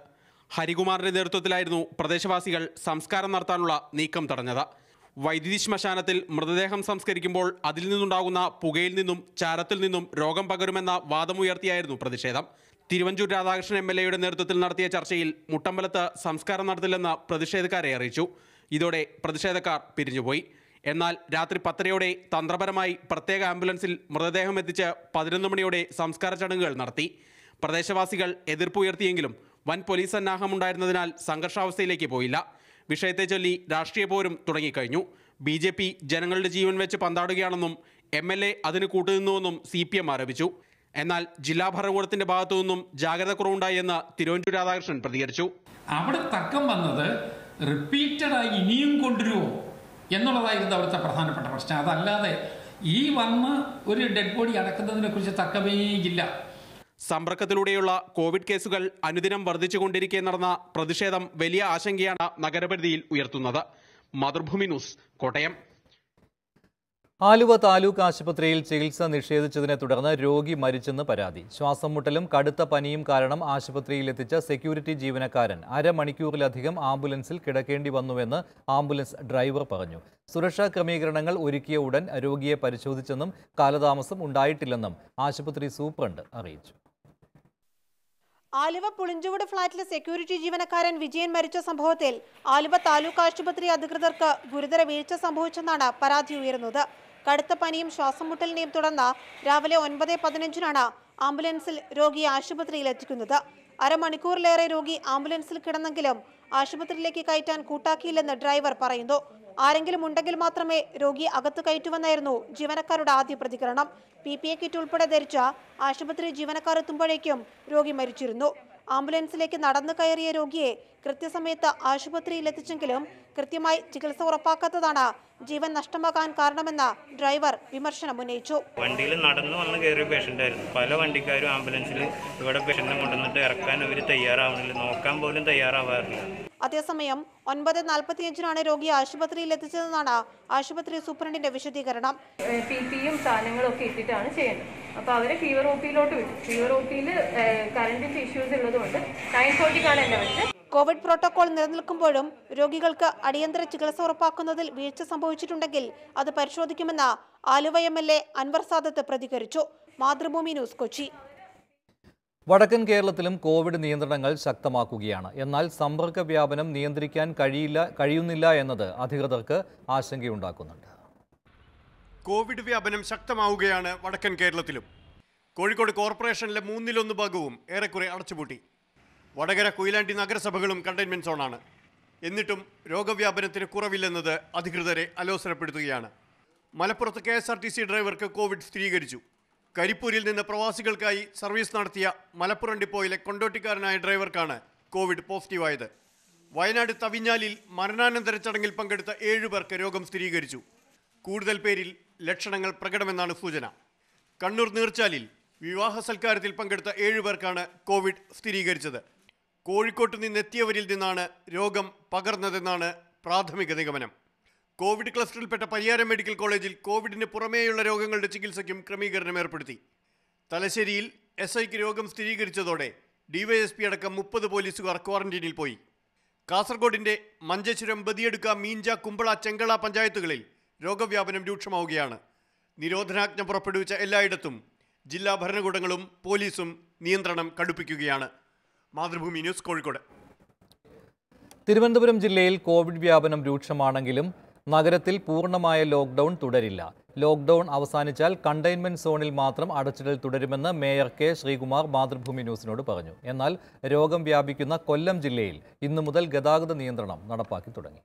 ഹരികുമാറിന്റെ നേതൃത്വത്തിലായിരുന്നു പ്രദേശവാസികൾ സംസ്കാരം നടത്താനുള്ള നീക്കം തടഞ്ഞത് വൈദ്യുതി ശ്മശാനത്തിൽ മൃതദേഹം സംസ്കരിക്കുമ്പോൾ അതിൽ നിന്നുണ്ടാകുന്ന പുകയിൽ നിന്നും ചാരത്തിൽ നിന്നും രോഗം പകരുമെന്ന വാദമുയർത്തിയായിരുന്നു പ്രതിഷേധം തിരുവഞ്ചൂർ രാധാകൃഷ്ണൻ എം എൽ എയുടെ നേതൃത്വത്തിൽ നടത്തിയ ചർച്ചയിൽ മുട്ടമ്പലത്ത് സംസ്കാരം നടത്തില്ലെന്ന് പ്രതിഷേധക്കാരെ അറിയിച്ചു ഇതോടെ പ്രതിഷേധക്കാർ പിരിഞ്ഞുപോയി എന്നാൽ രാത്രി പത്തരയോടെ തന്ത്രപരമായി പ്രത്യേക ആംബുലൻസിൽ മൃതദേഹം എത്തിച്ച് പതിനൊന്ന് മണിയോടെ സംസ്കാര ചടങ്ങുകൾ നടത്തി പ്രദേശവാസികൾ എതിർപ്പുയർത്തിയെങ്കിലും വൻ പോലീസ് സന്നാഹമുണ്ടായിരുന്നതിനാൽ സംഘർഷാവസ്ഥയിലേക്ക് പോയില്ല വിഷയത്തെ ചൊല്ലി രാഷ്ട്രീയ പോരും തുടങ്ങിക്കഴിഞ്ഞു ബി ജെ പി ജനങ്ങളുടെ ജീവൻ വെച്ച് പന്താടുകയാണെന്നും എം എൽ എ അതിന് കൂട്ടുനിന്നുവെന്നും സി പി എം ആരോപിച്ചു എന്നാൽ ജില്ലാ ഭരണകൂടത്തിന്റെ ഭാഗത്തു നിന്നും ജാഗ്രത കുറവുണ്ടായെന്ന് തിരുവഞ്ചൂർ രാധാകൃഷ്ണൻ പ്രതികരിച്ചു അവിടെ തക്കം വന്നത് റിപ്പീറ്റഡായി ഇനിയും കൊണ്ടുവരുമോ എന്നുള്ളതായിരുന്നു അവിടുത്തെ പ്രധാനപ്പെട്ട പ്രശ്നം അതല്ലാതെ ഈ വന്ന് ഒരു ഡെഡ് ബോഡി അടക്കുന്നതിനെ കുറിച്ച് തക്കമേയില്ല സമ്പർക്കത്തിലൂടെയുള്ള കോവിഡ് കേസുകൾ അനുദിനം വർദ്ധിച്ചുകൊണ്ടിരിക്കെ നടന്ന പ്രതിഷേധം വലിയ ആശങ്കയാണ് നഗരപരിധിയിൽ ഉയർത്തുന്നത് മാതൃഭൂമി ന്യൂസ് കോട്ടയം ആലുവ താലൂക്ക് ആശുപത്രിയിൽ ചികിത്സ നിഷേധിച്ചതിനെ തുടർന്ന് രോഗി മരിച്ചെന്ന് പരാതി ശ്വാസം മുട്ടലും കടുത്ത പനിയും കാരണം ആശുപത്രിയിലെത്തിച്ച സെക്യൂരിറ്റി ജീവനക്കാരൻ അരമണിക്കൂറിലധികം ആംബുലൻസിൽ കിടക്കേണ്ടി വന്നുവെന്ന് ആംബുലൻസ് ഡ്രൈവർ പറഞ്ഞു സുരക്ഷാ ക്രമീകരണങ്ങൾ ഒരുക്കിയ ഉടൻ രോഗിയെ പരിശോധിച്ചെന്നും കാലതാമസം ഉണ്ടായിട്ടില്ലെന്നും ആശുപത്രി സൂപ്രണ്ട് അറിയിച്ചു ആലുവ പുളിഞ്ചുവട് ഫ്ളാറ്റിലെ സെക്യൂരിറ്റി ജീവനക്കാരൻ വിജയൻ മരിച്ച സംഭവത്തിൽ ആലുവ താലൂക്ക് ആശുപത്രി അധികൃതർക്ക് ഗുരുതര വീഴ്ച സംഭവിച്ചെന്നാണ് പരാതി ഉയരുന്നത് കടുത്ത പനിയും ശ്വാസം മുട്ടലിനെയും തുടർന്ന് രാവിലെ ഒൻപത് പതിനഞ്ചിനാണ് ആംബുലൻസിൽ രോഗിയെ ആശുപത്രിയിൽ എത്തിക്കുന്നത് അരമണിക്കൂറിലേറെ രോഗി ആംബുലൻസിൽ കിടന്നെങ്കിലും ആശുപത്രിയിലേക്ക് കയറ്റാൻ കൂട്ടാക്കിയില്ലെന്ന് ഡ്രൈവർ പറയുന്നു ആരെങ്കിലും ഉണ്ടെങ്കിൽ മാത്രമേ രോഗിയെ അകത്ത് കയറ്റുമെന്നായിരുന്നു ജീവനക്കാരുടെ ആദ്യ പ്രതികരണം പി പി എ കിറ്റ് ഉൾപ്പെടെ ധരിച്ച ആശുപത്രി ജീവനക്കാർ എത്തുമ്പോഴേക്കും രോഗി മരിച്ചിരുന്നു ആംബുലൻസിലേക്ക് നടന്നു കയറിയ രോഗിയെ കൃത്യസമയത്ത് ആശുപത്രിയിൽ എത്തിച്ചെങ്കിലും കൃത്യമായി ചികിത്സ ഉറപ്പാക്കാത്തതാണ് ജീവൻ നഷ്ടമാകാൻ കാരണമെന്ന് ഡ്രൈവർ വിമർശനം ഉന്നയിച്ചു വണ്ടിയിൽ നടന്നു വന്ന് കയറിയ പേഷ്യന്റ് ആയിരുന്നു പല വണ്ടിക്കാരും ആംബുലൻസിൽ ഇവിടെ പേഷ്യന്റ് കൊണ്ടുവന്നിട്ട് ഇറക്കാൻ അവർ തയ്യാറാവുന്നില്ല നോക്കാൻ പോലും തയ്യാറാവാറില്ല അതേസമയം ഒൻപത് നാൽപ്പത്തിയഞ്ചിനാണ് രോഗി ആശുപത്രിയിൽ എത്തിച്ചതെന്നാണ് ആശുപത്രി സൂപ്രണ്ടിന്റെ വിശദീകരണം പി ഒക്കെ ഇട്ടിട്ടാണ് ചെയ്യുന്നത് അപ്പൊ അവരെ ഫീവർ ഓപ്പിയിലോട്ട് വിട്ടു ഫീവർ ഓപ്പിയിൽ പിയിൽ കറണ്ടിന്റെ ഇഷ്യൂസ് ഉള്ളതുകൊണ്ട് നയൻ ഫോർട്ടിക്കാണ് എന്നെ വെച്ചത് കോവിഡ് പ്രോട്ടോകോൾ നിലനിൽക്കുമ്പോഴും രോഗികൾക്ക് അടിയന്തര ചികിത്സ ഉറപ്പാക്കുന്നതിൽ വീഴ്ച സംഭവിച്ചിട്ടുണ്ടെങ്കിൽ അത് പരിശോധിക്കുമെന്ന് Aluva M L A Anwar Sadath പ്രതികരിച്ചു മാതൃഭൂമി ന്യൂസ് കൊച്ചി വടക്കൻ കേരളത്തിലും കോവിഡ് നിയന്ത്രണങ്ങൾ ശക്തമാക്കുകയാണ് എന്നാൽ സമ്പർക്ക വ്യാപനം നിയന്ത്രിക്കാൻ കഴിയില്ല കഴിയുന്നില്ല എന്നത് അധികൃതർക്ക് ആശങ്കയുണ്ടാക്കുന്നുണ്ട് കോവിഡ് വ്യാപനം ശക്തമാവുകയാണ് വടക്കൻ കേരളത്തിലും കോഴിക്കോട് കോർപ്പറേഷനിലെ മൂന്നിലൊന്ന് ഭാഗവും ഏറെക്കുറെ അടച്ചുപൂട്ടി വടകര കൊയിലാണ്ടി നഗരസഭകളും കണ്ടെയ്ൻമെൻറ് സോണാണ് എന്നിട്ടും രോഗവ്യാപനത്തിന് കുറവില്ലെന്നത് അധികൃതരെ അലോസരപ്പെടുത്തുകയാണ് മലപ്പുറത്ത് K S R T C ഡ്രൈവർക്ക് കോവിഡ് സ്ഥിരീകരിച്ചു കരിപ്പൂരിൽ നിന്ന് പ്രവാസികൾക്കായി സർവീസ് നടത്തിയ മലപ്പുറം ഡിപ്പോയിലെ കൊണ്ടോട്ടിക്കാരനായ ഡ്രൈവർക്കാണ് കോവിഡ് പോസിറ്റീവായത് വയനാട് തവിഞ്ഞാലിൽ മരണാനന്തര ചടങ്ങിൽ പങ്കെടുത്ത ഏഴുപേർക്ക് രോഗം സ്ഥിരീകരിച്ചു കൂടുതൽ പേരിൽ ലക്ഷണങ്ങൾ പ്രകടമെന്നാണ് സൂചന കണ്ണൂർ നീർച്ചാലിൽ വിവാഹ സൽക്കാരത്തിൽ പങ്കെടുത്ത ഏഴുപേർക്കാണ് കോവിഡ് സ്ഥിരീകരിച്ചത് കോഴിക്കോട്ട് നിന്നെത്തിയവരിൽ നിന്നാണ് രോഗം പകർന്നതെന്നാണ് പ്രാഥമിക നിഗമനം കോവിഡ് ക്ലസ്റ്ററിൽപ്പെട്ട പരിയാരം മെഡിക്കൽ കോളേജിൽ കോവിഡിന് പുറമേയുള്ള രോഗങ്ങളുടെ ചികിത്സയ്ക്കും ക്രമീകരണം ഏർപ്പെടുത്തി തലശ്ശേരിയിൽ എസ് ഐക്ക് രോഗം സ്ഥിരീകരിച്ചതോടെ ഡിവൈഎസ്പി അടക്കം മുപ്പത് പോലീസുകാർ ക്വാറന്റീനിൽ പോയി കാസർഗോഡിന്റെ മഞ്ചേശ്വരം ബദിയെടുക്ക മീഞ്ച കുമ്പള ചെങ്കള പഞ്ചായത്തുകളിൽ രോഗവ്യാപനം രൂക്ഷമാവുകയാണ് നിരോധനാജ്ഞ പുറപ്പെടുവിച്ച എല്ലായിടത്തും ജില്ലാ ഭരണകൂടങ്ങളും പോലീസും നിയന്ത്രണം കടുപ്പിക്കുകയാണ് മാതൃഭൂമി ന്യൂസ് കോഴിക്കോട് തിരുവനന്തപുരം ജില്ലയിൽ കോവിഡ് വ്യാപനം രൂക്ഷമാണെങ്കിലും നഗരത്തിൽ പൂർണ്ണമായ ലോക്ക്ഡൌൺ തുടരില്ല ലോക്ക്ഡൌൺ അവസാനിച്ചാൽ കണ്ടെയ്ൻമെന്റ് സോണിൽ മാത്രം അടച്ചിടൽ തുടരുമെന്ന് മേയർ കെ ശ്രീകുമാർ മാതൃഭൂമി ന്യൂസിനോട് പറഞ്ഞു എന്നാൽ രോഗം വ്യാപിക്കുന്ന കൊല്ലം ജില്ലയിൽ ഇന്നു മുതൽ ഗതാഗത നിയന്ത്രണം നടപ്പാക്കി തുടങ്ങി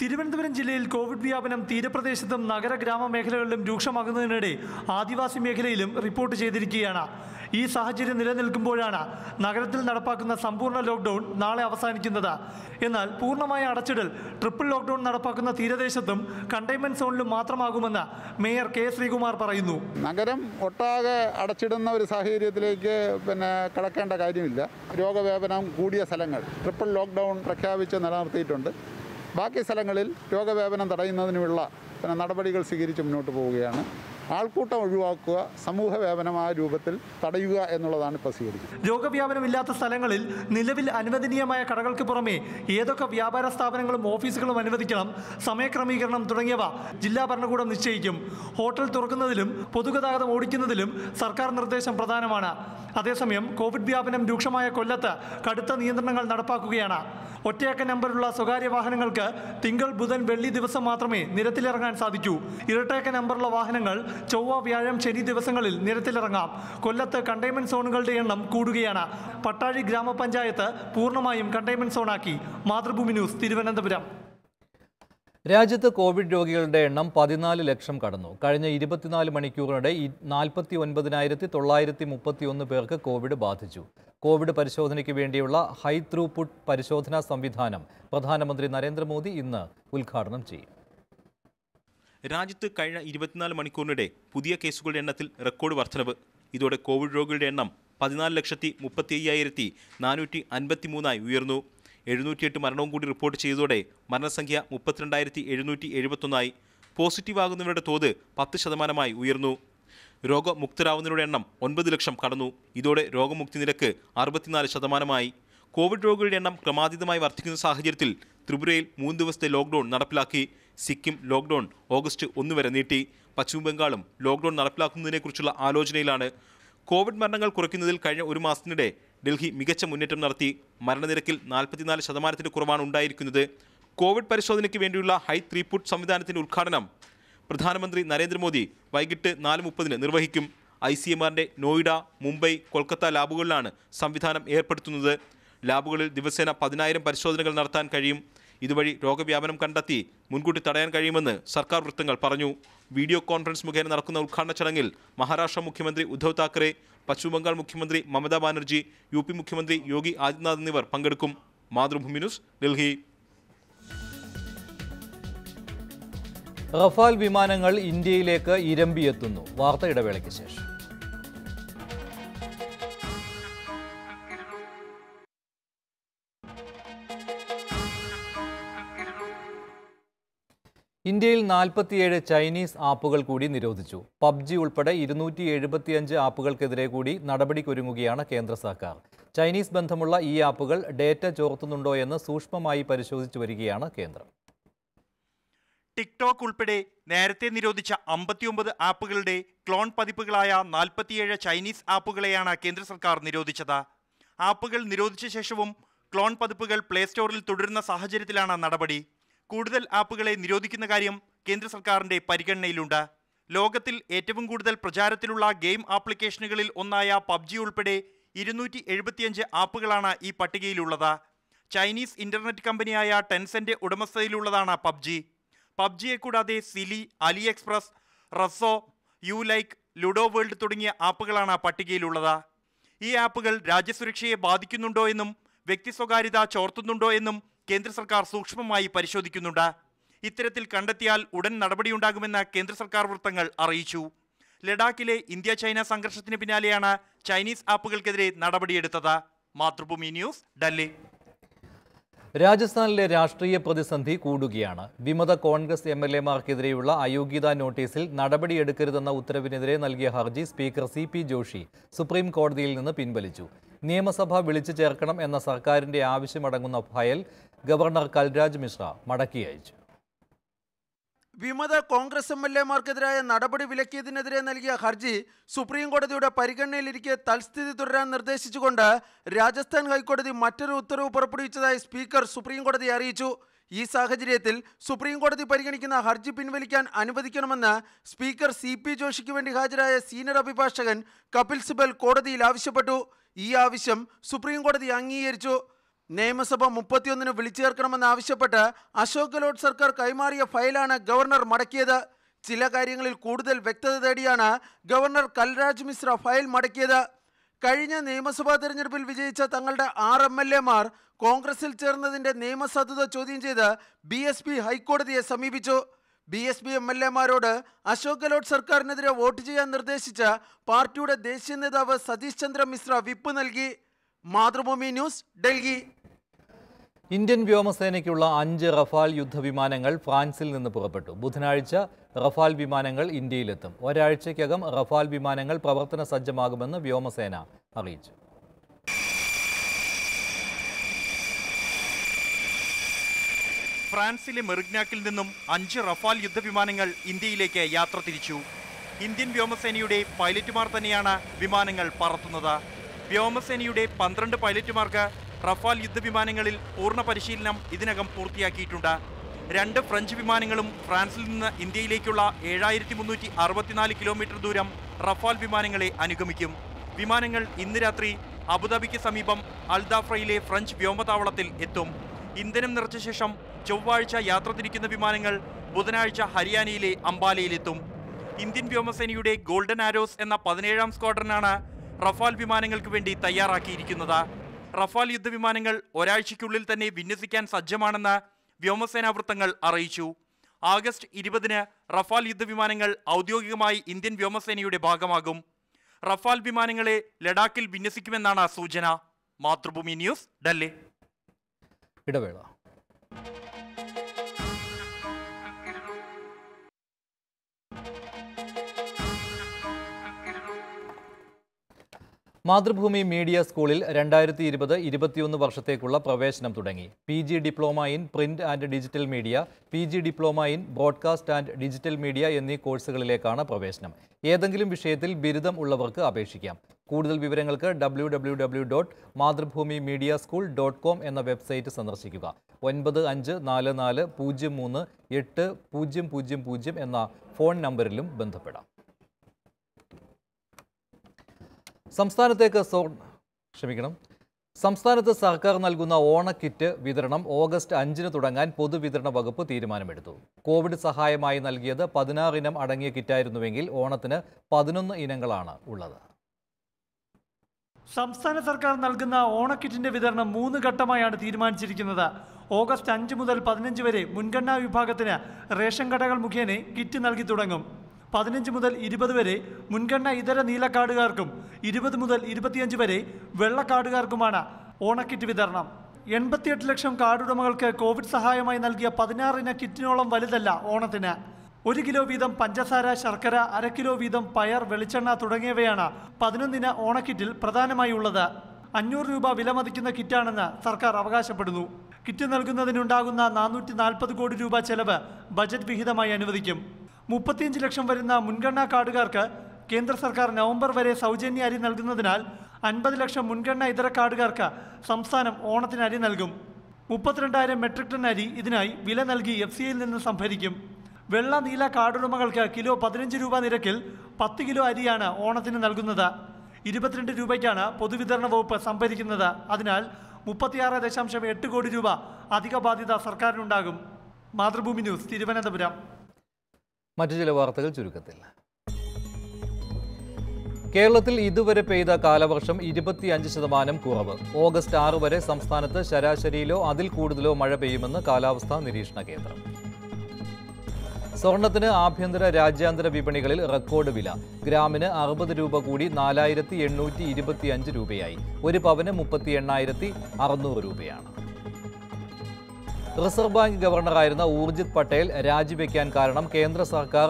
തിരുവനന്തപുരം ജില്ലയിൽ കോവിഡ് വ്യാപനം തീരപ്രദേശത്തും നഗര ഗ്രാമ മേഖലകളിലും രൂക്ഷമാകുന്നതിനിടെ ആദിവാസി മേഖലയിലും റിപ്പോർട്ട് ചെയ്തിരിക്കുകയാണ് ഈ സാഹചര്യം നിലനിൽക്കുമ്പോഴാണ് നഗരത്തിൽ നടപ്പാക്കുന്ന സമ്പൂർണ്ണ ലോക്ക്ഡൗൺ നാളെ അവസാനിക്കുന്നത് എന്നാൽ പൂർണ്ണമായ അടച്ചിടൽ ട്രിപ്പിൾ ലോക്ക്ഡൗൺ നടപ്പാക്കുന്ന തീരദേശത്തും കണ്ടെയ്ൻമെന്റ് സോണിലും മാത്രമാകുമെന്ന് മേയർ കെ ശ്രീകുമാർ പറയുന്നു നഗരം ഒട്ടാകെ അടച്ചിടുന്ന ഒരു സാഹചര്യത്തിലേക്ക് പിന്നെ കടക്കേണ്ട കാര്യമില്ല രോഗവ്യാപനം കൂടിയ സ്ഥലങ്ങൾ ട്രിപ്പിൾ ലോക്ക്ഡൗൺ പ്രഖ്യാപിച്ച് നിലനിർത്തിയിട്ടുണ്ട് ബാക്കി സ്ഥലങ്ങളിൽ രോഗവ്യാപനം തടയുന്നതിനുള്ള നടപടികൾ സ്വീകരിച്ച് മുന്നോട്ട് പോവുകയാണ് ആൾക്കൂട്ടം ഒഴിവാക്കുക സമൂഹ വ്യാപനമായ രൂപത്തിൽ തടയുക എന്നുള്ളതാണ് ഇപ്പോൾ സ്വീകരിക്കുന്നത് രോഗവ്യാപനമില്ലാത്ത സ്ഥലങ്ങളിൽ നിലവിൽ അനുവദനീയമായ കടകൾക്ക് പുറമെ ഏതൊക്കെ വ്യാപാര സ്ഥാപനങ്ങളും ഓഫീസുകളും അനുവദിക്കണം സമയക്രമീകരണം തുടങ്ങിയവ ജില്ലാ ഭരണകൂടം നിശ്ചയിക്കും ഹോട്ടൽ തുറക്കുന്നതിലും പൊതുഗതാഗതം ഓടിക്കുന്നതിലും സർക്കാർ നിർദ്ദേശം പ്രധാനമാണ് അതേസമയം കോവിഡ് വ്യാപനം രൂക്ഷമായ കൊല്ലത്ത് കടുത്ത നിയന്ത്രണങ്ങൾ നടപ്പാക്കുകയാണ് ഒറ്റയക്ക നമ്പറുള്ള സ്വകാര്യ വാഹനങ്ങൾക്ക് തിങ്കൾ ബുധൻ വെള്ളി ദിവസം മാത്രമേ നിരത്തിലിറങ്ങാൻ സാധിക്കൂ ഇരട്ടയക്ക നമ്പറുള്ള വാഹനങ്ങൾ ചൊവ്വ വ്യാഴം ശനി ദിവസങ്ങളിൽ നിരത്തിലിറങ്ങാം കൊല്ലത്ത് കണ്ടെയ്ൻമെന്റ് സോണുകളുടെ എണ്ണം കൂടുകയാണ് പട്ടാഴി ഗ്രാമപഞ്ചായത്ത് പൂർണ്ണമായും കണ്ടെയ്ൻമെന്റ് സോണാക്കി മാതൃഭൂമി ന്യൂസ് തിരുവനന്തപുരം രാജ്യത്ത് കോവിഡ് രോഗികളുടെ എണ്ണം പതിനാല് ലക്ഷം കടന്നു കഴിഞ്ഞ ഇരുപത്തിനാല് മണിക്കൂറിനിടെ നാൽപ്പത്തി ഒൻപതിനായിരത്തി തൊള്ളായിരത്തി മുപ്പത്തി ഒന്ന് പേർക്ക് കോവിഡ് ബാധിച്ചു കോവിഡ് പരിശോധനയ്ക്ക് വേണ്ടിയുള്ള ഹൈ ത്രൂപുട്ട് പരിശോധനാ സംവിധാനം പ്രധാനമന്ത്രി നരേന്ദ്രമോദി ഇന്ന് ഉദ്ഘാടനം ചെയ്യും രാജ്യത്ത് കഴിഞ്ഞ ഇരുപത്തിനാല് മണിക്കൂറിനിടെ പുതിയ കേസുകളുടെ എണ്ണത്തിൽ റെക്കോർഡ് വർധനവ് ഇതോടെ കോവിഡ് രോഗികളുടെ എണ്ണം പതിനാല് ലക്ഷത്തി മുപ്പത്തി അയ്യായിരത്തി നാനൂറ്റി അൻപത്തി മൂന്നായി ഉയർന്നു എഴുന്നൂറ്റിയെട്ട് മരണവും കൂടി റിപ്പോർട്ട് ചെയ്തതോടെ മരണസംഖ്യ മുപ്പത്തിരണ്ടായിരത്തി എഴുന്നൂറ്റി എഴുപത്തൊന്നായി പോസിറ്റീവ് ആകുന്നവരുടെ തോത് പത്ത് ശതമാനമായി ഉയർന്നു രോഗമുക്തരാകുന്നവരുടെ എണ്ണം ഒൻപത് ലക്ഷം കടന്നു ഇതോടെ രോഗമുക്തി നിരക്ക് അറുപത്തിനാല് ശതമാനമായി കോവിഡ് രോഗികളുടെ എണ്ണം ക്രമാതീതമായി വർദ്ധിക്കുന്ന സാഹചര്യത്തിൽ ത്രിപുരയിൽ മൂന്ന് ദിവസത്തെ ലോക്ക്ഡൌൺ നടപ്പിലാക്കി സിക്കിം ലോക്ക്ഡൌൺ ഓഗസ്റ്റ് ഒന്ന് വരെ നീട്ടി പശ്ചിമ ബംഗാളും ലോക്ക്ഡൌൺ നടപ്പിലാക്കുന്നതിനെക്കുറിച്ചുള്ള ആലോചനയിലാണ് കോവിഡ് മരണങ്ങൾ കുറയ്ക്കുന്നതിൽ കഴിഞ്ഞ ഒരു മാസത്തിനിടെ ഡൽഹി മികച്ച മുന്നേറ്റം നടത്തി മരണനിരക്കിൽ നാൽപ്പത്തിനാല് ശതമാനത്തിന് കുറവാണ് ഉണ്ടായിരിക്കുന്നത് കോവിഡ് പരിശോധനയ്ക്ക് വേണ്ടിയുള്ള ഹൈ ത്രീപുട്ട് സംവിധാനത്തിന്റെ ഉദ്ഘാടനം പ്രധാനമന്ത്രി നരേന്ദ്രമോദി വൈകിട്ട് നാല് മുപ്പതിന് നിർവഹിക്കും ഐ സി നോയിഡ മുംബൈ കൊൽക്കത്ത ലാബുകളിലാണ് സംവിധാനം ഏർപ്പെടുത്തുന്നത് ലാബുകളിൽ ദിവസേന പതിനായിരം പരിശോധനകൾ നടത്താൻ കഴിയും ഇതുവഴി രോഗവ്യാപനം കണ്ടെത്തി മുൻകൂട്ടി തടയാൻ കഴിയുമെന്ന് സർക്കാർ വൃത്തങ്ങൾ പറഞ്ഞു വീഡിയോ കോൺഫറൻസ് മുഖേന നടക്കുന്ന ഉദ്ഘാടന ചടങ്ങിൽ മഹാരാഷ്ട്ര മുഖ്യമന്ത്രി ഉദ്ധവ് താക്കറെ പശ്ചിമബംഗാൾ മുഖ്യമന്ത്രി മമതാ ബാനർജി യു പി മുഖ്യമന്ത്രി യോഗി ആദിത്യനാഥ് എന്നിവർ പങ്കെടുക്കും മാതൃഭൂമി ന്യൂസ് ഡൽഹി റഫാൽ വിമാനങ്ങൾ ഇന്ത്യയിലേക്ക് ഇരമ്പിയെത്തുന്നു വാർത്ത ഇടവേളയ്ക്ക് ശേഷം ഇന്ത്യയിൽ നാൽപ്പത്തിയേഴ് ചൈനീസ് ആപ്പുകൾ കൂടി നിരോധിച്ചു പബ്ജി ഉൾപ്പെടെ ഇരുന്നൂറ്റി എഴുപത്തിയഞ്ച് ആപ്പുകൾക്കെതിരെ കൂടി നടപടിക്കൊരുങ്ങുകയാണ് കേന്ദ്ര സർക്കാർ ചൈനീസ് ബന്ധമുള്ള ഈ ആപ്പുകൾ ഡേറ്റ ചോർത്തുന്നുണ്ടോ എന്ന് സൂക്ഷ്മമായി പരിശോധിച്ചു വരികയാണ് കേന്ദ്രം ടിക്ടോക്ക് ഉൾപ്പെടെ നേരത്തെ നിരോധിച്ച അമ്പത്തിയൊമ്പത് ആപ്പുകളുടെ ക്ലോൺ പതിപ്പുകളായ നാൽപ്പത്തിയേഴ് ചൈനീസ് ആപ്പുകളെയാണ് കേന്ദ്ര സർക്കാർ നിരോധിച്ചത് ആപ്പുകൾ നിരോധിച്ച ശേഷവും ക്ലോൺ പതിപ്പുകൾ പ്ലേ സ്റ്റോറിൽ തുടരുന്ന സാഹചര്യത്തിലാണ് നടപടി കൂടുതൽ ആപ്പുകളെ നിരോധിക്കുന്ന കാര്യം കേന്ദ്ര സർക്കാരിന്റെ പരിഗണനയിലുണ്ട് ലോകത്തിൽ ഏറ്റവും കൂടുതൽ പ്രചാരത്തിലുള്ള ഗെയിം ആപ്ലിക്കേഷനുകളിൽ ഒന്നായ പബ്ജി ഉൾപ്പെടെ ഇരുന്നൂറ്റി എഴുപത്തിയഞ്ച് ആപ്പുകളാണ് ഈ പട്ടികയിലുള്ളത് ചൈനീസ് ഇന്റർനെറ്റ് കമ്പനിയായ ടെൻസെന്റ് ഉടമസ്ഥതയിലുള്ളതാണ് പബ്ജി പബ്ജിയെ കൂടാതെ Zili AliExpress Resso ULike Ludo World തുടങ്ങിയ ആപ്പുകളാണ് പട്ടികയിലുള്ളത് ഈ ആപ്പുകൾ രാജ്യസുരക്ഷയെ ബാധിക്കുന്നുണ്ടോ എന്നും വ്യക്തി സ്വകാര്യത ചോർത്തുന്നുണ്ടോ എന്നും കേന്ദ്ര സർക്കാർ സൂക്ഷ്മമായി പരിശോധിക്കുന്നുണ്ട് ഇത്തരത്തിൽ കണ്ടെത്തിയാൽ ഉടൻ നടപടിയുണ്ടാകുമെന്ന് കേന്ദ്ര സർക്കാർ വൃത്തങ്ങൾ അറിയിച്ചു ലഡാക്കിലെ ഇന്ത്യ ചൈന സംഘർഷത്തിന് പിന്നാലെയാണ് ചൈനീസ് ആപ്പുകൾക്കെതിരെ നടപടിയെടുത്തത് മാതൃഭൂമി ന്യൂസ് ഡൽഹി രാജസ്ഥാനിലെ രാഷ്ട്രീയ പ്രതിസന്ധി കൂടുകയാണ് വിമത കോൺഗ്രസ് എം എൽ മാർക്കെതിരെയുള്ള അയോഗ്യതാ നോട്ടീസിൽ നടപടിയെടുക്കരുതെന്ന ഉത്തരവിനെതിരെ നൽകിയ ഹർജി speaker C P Joshi supreme കോടതിയിൽ നിന്ന് പിൻവലിച്ചു നിയമസഭ വിളിച്ചു ചേർക്കണം എന്ന സർക്കാരിന്റെ ആവശ്യമടങ്ങുന്ന ഫയൽ ഗവർണർ കൽരാജ് മിശ്ര മടക്കി അയച്ചു വിമത കോൺഗ്രസ് എം എൽ എമാർക്കെതിരായ നടപടി വിലക്കിയതിനെതിരെ നൽകിയ ഹർജി സുപ്രീം കോടതിയുടെ പരിഗണനയിലിരിക്കെ തൽസ്ഥിതി തുടരാൻ നിർദ്ദേശിച്ചുകൊണ്ട് രാജസ്ഥാൻ ഹൈക്കോടതി മറ്റൊരു ഉത്തരവ് പുറപ്പെടുവിച്ചതായി സ്പീക്കർ സുപ്രീം കോടതിയെ അറിയിച്ചു ഈ സാഹചര്യത്തിൽ സുപ്രീം കോടതി പരിഗണിക്കുന്ന ഹർജി പിൻവലിക്കാൻ അനുവദിക്കണമെന്ന് സ്പീക്കർ സി പി ജോഷിക്ക് വേണ്ടി ഹാജരായ സീനിയർ അഭിഭാഷകൻ കപിൽ സിബൽ കോടതിയിൽ ആവശ്യപ്പെട്ടു ഈ ആവശ്യം സുപ്രീം കോടതി അംഗീകരിച്ചു നിയമസഭ മുപ്പത്തിയൊന്നിന് വിളിച്ചു ചേർക്കണമെന്നാവശ്യപ്പെട്ട് അശോക് ഗെഹ്ലോട്ട് സർക്കാർ കൈമാറിയ ഫയലാണ് ഗവർണർ മടക്കിയത് ചില കാര്യങ്ങളിൽ കൂടുതൽ വ്യക്തത തേടിയാണ് ഗവർണർ കൽരാജ് മിശ്ര ഫയൽ മടക്കിയത് കഴിഞ്ഞ നിയമസഭാ തെരഞ്ഞെടുപ്പിൽ വിജയിച്ച തങ്ങളുടെ ആറ് എം എൽ എമാർ കോൺഗ്രസിൽ ചേർന്നതിന്റെ നിയമസാധുത ചോദ്യം ചെയ്ത് ബി എസ് പി ഹൈക്കോടതിയെ സമീപിച്ചു B S P M L എമാരോട് അശോക് ഗെഹ്ലോട്ട് സർക്കാരിനെതിരെ വോട്ട് ചെയ്യാൻ നിർദ്ദേശിച്ച പാർട്ടിയുടെ ദേശീയ നേതാവ് സതീഷ് ചന്ദ്ര മിശ്ര വിപ്പ് നൽകി മാതൃഭൂമി ന്യൂസ് ഡൽഹി ഇന്ത്യൻ വ്യോമസേനയ്ക്കുള്ള അഞ്ച് റഫാൽ യുദ്ധവിമാനങ്ങൾ ഫ്രാൻസിൽ നിന്ന് പുറപ്പെട്ടു ബുധനാഴ്ച റഫാൽ വിമാനങ്ങൾ ഇന്ത്യയിലെത്തും ഒരാഴ്ചയ്ക്കകം റഫാൽ വിമാനങ്ങൾ പ്രവർത്തന സജ്ജമാകുമെന്ന് വ്യോമസേന അറിയിച്ചു ഫ്രാൻസിലെ മെറിഗ്നാക്കിൽ നിന്നും അഞ്ച് റഫാൽ യുദ്ധവിമാനങ്ങൾ ഇന്ത്യയിലേക്ക് യാത്ര തിരിച്ചു ഇന്ത്യൻ വ്യോമസേനയുടെ പൈലറ്റുമാർ തന്നെയാണ് വിമാനങ്ങൾ പറത്തുന്നത് വ്യോമസേനയുടെ പന്ത്രണ്ട് പൈലറ്റുമാർക്ക് റഫാൽ യുദ്ധവിമാനങ്ങളിൽ പൂർണ്ണ പരിശീലനം ഇതിനകം പൂർത്തിയാക്കിയിട്ടുണ്ട് രണ്ട് ഫ്രഞ്ച് വിമാനങ്ങളും ഫ്രാൻസിൽ നിന്ന് ഇന്ത്യയിലേക്കുള്ള ഏഴായിരത്തി മുന്നൂറ്റി അറുപത്തിനാല് കിലോമീറ്റർ ദൂരം റഫാൽ വിമാനങ്ങളെ അനുഗമിക്കും വിമാനങ്ങൾ ഇന്ന് രാത്രി അബുദാബിക്ക് സമീപം അൽദാഫ്രയിലെ ഫ്രഞ്ച് വ്യോമതാവളത്തിൽ എത്തും ഇന്ധനം നിറച്ച ശേഷം ചൊവ്വാഴ്ച യാത്ര തിരിക്കുന്ന വിമാനങ്ങൾ ബുധനാഴ്ച ഹരിയാനയിലെ അംബാലയിലെത്തും ഇന്ത്യൻ വ്യോമസേനയുടെ ഗോൾഡൻ ആരോസ് എന്ന പതിനേഴാം സ്ക്വാഡ്രനാണ് റഫാൽ വിമാനങ്ങൾക്ക് വേണ്ടി തയ്യാറാക്കിയിരിക്കുന്നത് റഫാൽ യുദ്ധവിമാനങ്ങൾ ഒരാഴ്ചയ്ക്കുള്ളിൽ തന്നെ വിന്യസിക്കാൻ സജ്ജമാണെന്ന് വ്യോമസേനാ വൃത്തങ്ങൾ അറിയിച്ചു ആഗസ്റ്റ് ഇരുപതിന് റഫാൽ യുദ്ധവിമാനങ്ങൾ ഔദ്യോഗികമായി ഇന്ത്യൻ വ്യോമസേനയുടെ ഭാഗമാകും റഫാൽ വിമാനങ്ങളെ ലഡാക്കിൽ വിന്യസിക്കുമെന്നാണ് സൂചന മാതൃഭൂമി ന്യൂസ് ഡൽഹി ഇടവേള മാതൃഭൂമി മീഡിയ സ്കൂളിൽ രണ്ടായിരത്തി ഇരുപത് ഇരുപത്തിയൊന്ന് വർഷത്തേക്കുള്ള പ്രവേശനം തുടങ്ങി P G diploma in print and digital media P G diploma in broadcast and digital media എന്നീ കോഴ്സുകളിലേക്കാണ് പ്രവേശനം ഏതെങ്കിലും വിഷയത്തിൽ ബിരുദം ഉള്ളവർക്ക് അപേക്ഷിക്കാം കൂടുതൽ വിവരങ്ങൾക്ക് W W W dot Mathrubhumi media school dot com എന്ന വെബ്സൈറ്റ് സന്ദർശിക്കുക ഒൻപത് അഞ്ച് നാല് നാല് പൂജ്യം മൂന്ന് എട്ട് പൂജ്യം പൂജ്യം പൂജ്യം എന്ന ഫോൺ നമ്പറിലും ബന്ധപ്പെടാം സംസ്ഥാനത്തേക്ക് ക്ഷമിക്കണം സംസ്ഥാനത്ത് സർക്കാർ നൽകുന്ന ഓണക്കിറ്റ് വിതരണം ഓഗസ്റ്റ് അഞ്ചിന് തുടങ്ങാൻ പൊതുവിതരണ വകുപ്പ് തീരുമാനമെടുത്തു കോവിഡ് സഹായമായി നൽകിയത് പതിനാറിനം അടങ്ങിയ കിറ്റായിരുന്നുവെങ്കിൽ ഓണത്തിന് പതിനൊന്ന് ഇനങ്ങളാണ് ഉള്ളത് സംസ്ഥാന സർക്കാർ നൽകുന്ന ഓണക്കിറ്റിന്റെ വിതരണം മൂന്ന് ഘട്ടമായാണ് തീരുമാനിച്ചിരിക്കുന്നത് ഓഗസ്റ്റ് അഞ്ച് മുതൽ പതിനഞ്ച് വരെ മുൻഗണനാ വിഭാഗത്തിന് റേഷൻ കടകൾ മുഖേന കിറ്റ് നൽകി തുടങ്ങും പതിനഞ്ച് മുതൽ ഇരുപത് വരെ മുൻഗണന ഇതര നീലക്കാർഡുകാർക്കും ഇരുപത് മുതൽ ഇരുപത്തിയഞ്ച് വരെ വെള്ളക്കാർഡുകാർക്കുമാണ് ഓണക്കിറ്റ് വിതരണം എൺപത്തിയെട്ട് ലക്ഷം കാർഡുടമകൾക്ക് കോവിഡ് സഹായമായി നൽകിയ പതിനാറിന കിറ്റിനോളം വലുതല്ല ഓണത്തിന് ഒരു കിലോ വീതം പഞ്ചസാര ശർക്കര അര കിലോ വീതം പയർ വെളിച്ചെണ്ണ തുടങ്ങിയവയാണ് പതിനൊന്നിന് ഓണക്കിറ്റിൽ പ്രധാനമായി ഉള്ളത് അഞ്ഞൂറ് രൂപ വില മതിക്കുന്ന കിറ്റാണെന്ന് സർക്കാർ അവകാശപ്പെടുന്നു കിറ്റ് നൽകുന്നതിനുണ്ടാകുന്ന നാനൂറ്റി കോടി രൂപ ചെലവ് ബജറ്റ് വിഹിതമായി അനുവദിക്കും മുപ്പത്തിയഞ്ച് ലക്ഷം വരുന്ന മുൻഗണനാ കാർഡുകാർക്ക് കേന്ദ്ര സർക്കാർ നവംബർ വരെ സൗജന്യ അരി നൽകുന്നതിനാൽ അൻപത് ലക്ഷം മുൻഗണന ഇതര കാർഡുകാർക്ക് സംസ്ഥാനം ഓണത്തിന് അരി നൽകും മുപ്പത്തിരണ്ടായിരം മെട്രിക് ടൺ അരി ഇതിനായി വില നൽകി എഫ് സിയിൽ നിന്ന് സംഭരിക്കും വെള്ള നീല കാർഡുടമകൾക്ക് കിലോ പതിനഞ്ച് രൂപ നിരക്കിൽ പത്ത് കിലോ അരിയാണ് ഓണത്തിന് നൽകുന്നത് ഇരുപത്തിരണ്ട് രൂപയ്ക്കാണ് പൊതുവിതരണ വകുപ്പ് സംഭരിക്കുന്നത് അതിനാൽ മുപ്പത്തിയാറ് ദശാംശം എട്ട് കോടി രൂപ അധിക ബാധ്യത സർക്കാരിനുണ്ടാകും മാതൃഭൂമി ന്യൂസ് തിരുവനന്തപുരം മറ്റു ചില വാർത്തകൾ ചുരുക്കത്തിൽ കേരളത്തിൽ ഇതുവരെ പെയ്ത കാലവർഷം ഇരുപത്തിയഞ്ച് ശതമാനം കുറവ് ഓഗസ്റ്റ് ആറ് വരെ സംസ്ഥാനത്ത് ശരാശരിയിലോ അതിൽ കൂടുതലോ മഴ പെയ്യുമെന്ന് കാലാവസ്ഥാ നിരീക്ഷണ കേന്ദ്രം സ്വർണത്തിന് ആഭ്യന്തര രാജ്യാന്തര വിപണികളിൽ റെക്കോർഡ് വില ഗ്രാമിന് അറുപത് രൂപ കൂടി നാലായിരത്തി എണ്ണൂറ്റി ഇരുപത്തിയഞ്ച് രൂപയായി ഒരു പവന് മുപ്പത്തി എണ്ണായിരത്തി അറുന്നൂറ് രൂപയാണ് റിസർവ് ബാങ്ക് ഗവർണറായിരുന്ന ഊർജിത് പട്ടേൽ രാജിവെക്കാൻ കാരണം കേന്ദ്ര സർക്കാർ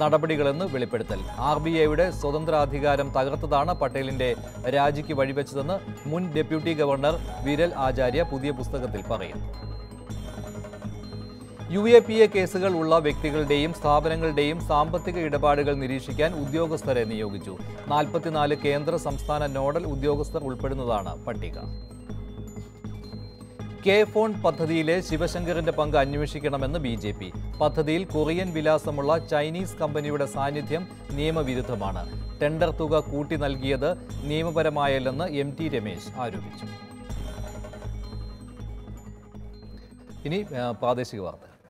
നടപടികളെന്ന് വെളിപ്പെടുത്തൽ ആർ ബി ഐയുടെ സ്വതന്ത്രാധികാരം തകർത്തതാണ് പട്ടേലിന്റെ രാജിക്ക് വഴിവെച്ചതെന്ന് മുൻ ഡെപ്യൂട്ടി ഗവർണർ വിരൽ ആചാര്യ പുതിയ പുസ്തകത്തിൽ പറയുന്നു യു എ പി എ കേസുകൾ ഉള്ള വ്യക്തികളുടെയും സ്ഥാപനങ്ങളുടെയും സാമ്പത്തിക ഇടപാടുകൾ നിരീക്ഷിക്കാൻ ഉദ്യോഗസ്ഥരെ നിയോഗിച്ചു നാൽപ്പത്തിനാല് കേന്ദ്ര സംസ്ഥാന നോഡൽ ഉദ്യോഗസ്ഥർ ഉൾപ്പെടുന്നതാണ് പട്ടിക കെ ഫോൺ പദ്ധതിയിലെ ശിവശങ്കറിന്റെ പങ്ക് അന്വേഷിക്കണമെന്ന് ബി ജെ പി പദ്ധതിയിൽ കൊറിയൻ വിലാസമുള്ള ചൈനീസ് കമ്പനിയുടെ സാന്നിധ്യം നിയമവിരുദ്ധമാണ് ടെൻഡർ തുക കൂട്ടി നൽകിയത് നിയമപരമായല്ലെന്ന് എം ടി രമേശ് ആരോപിച്ചു ഇനി പ്രാദേശിക വാർത്ത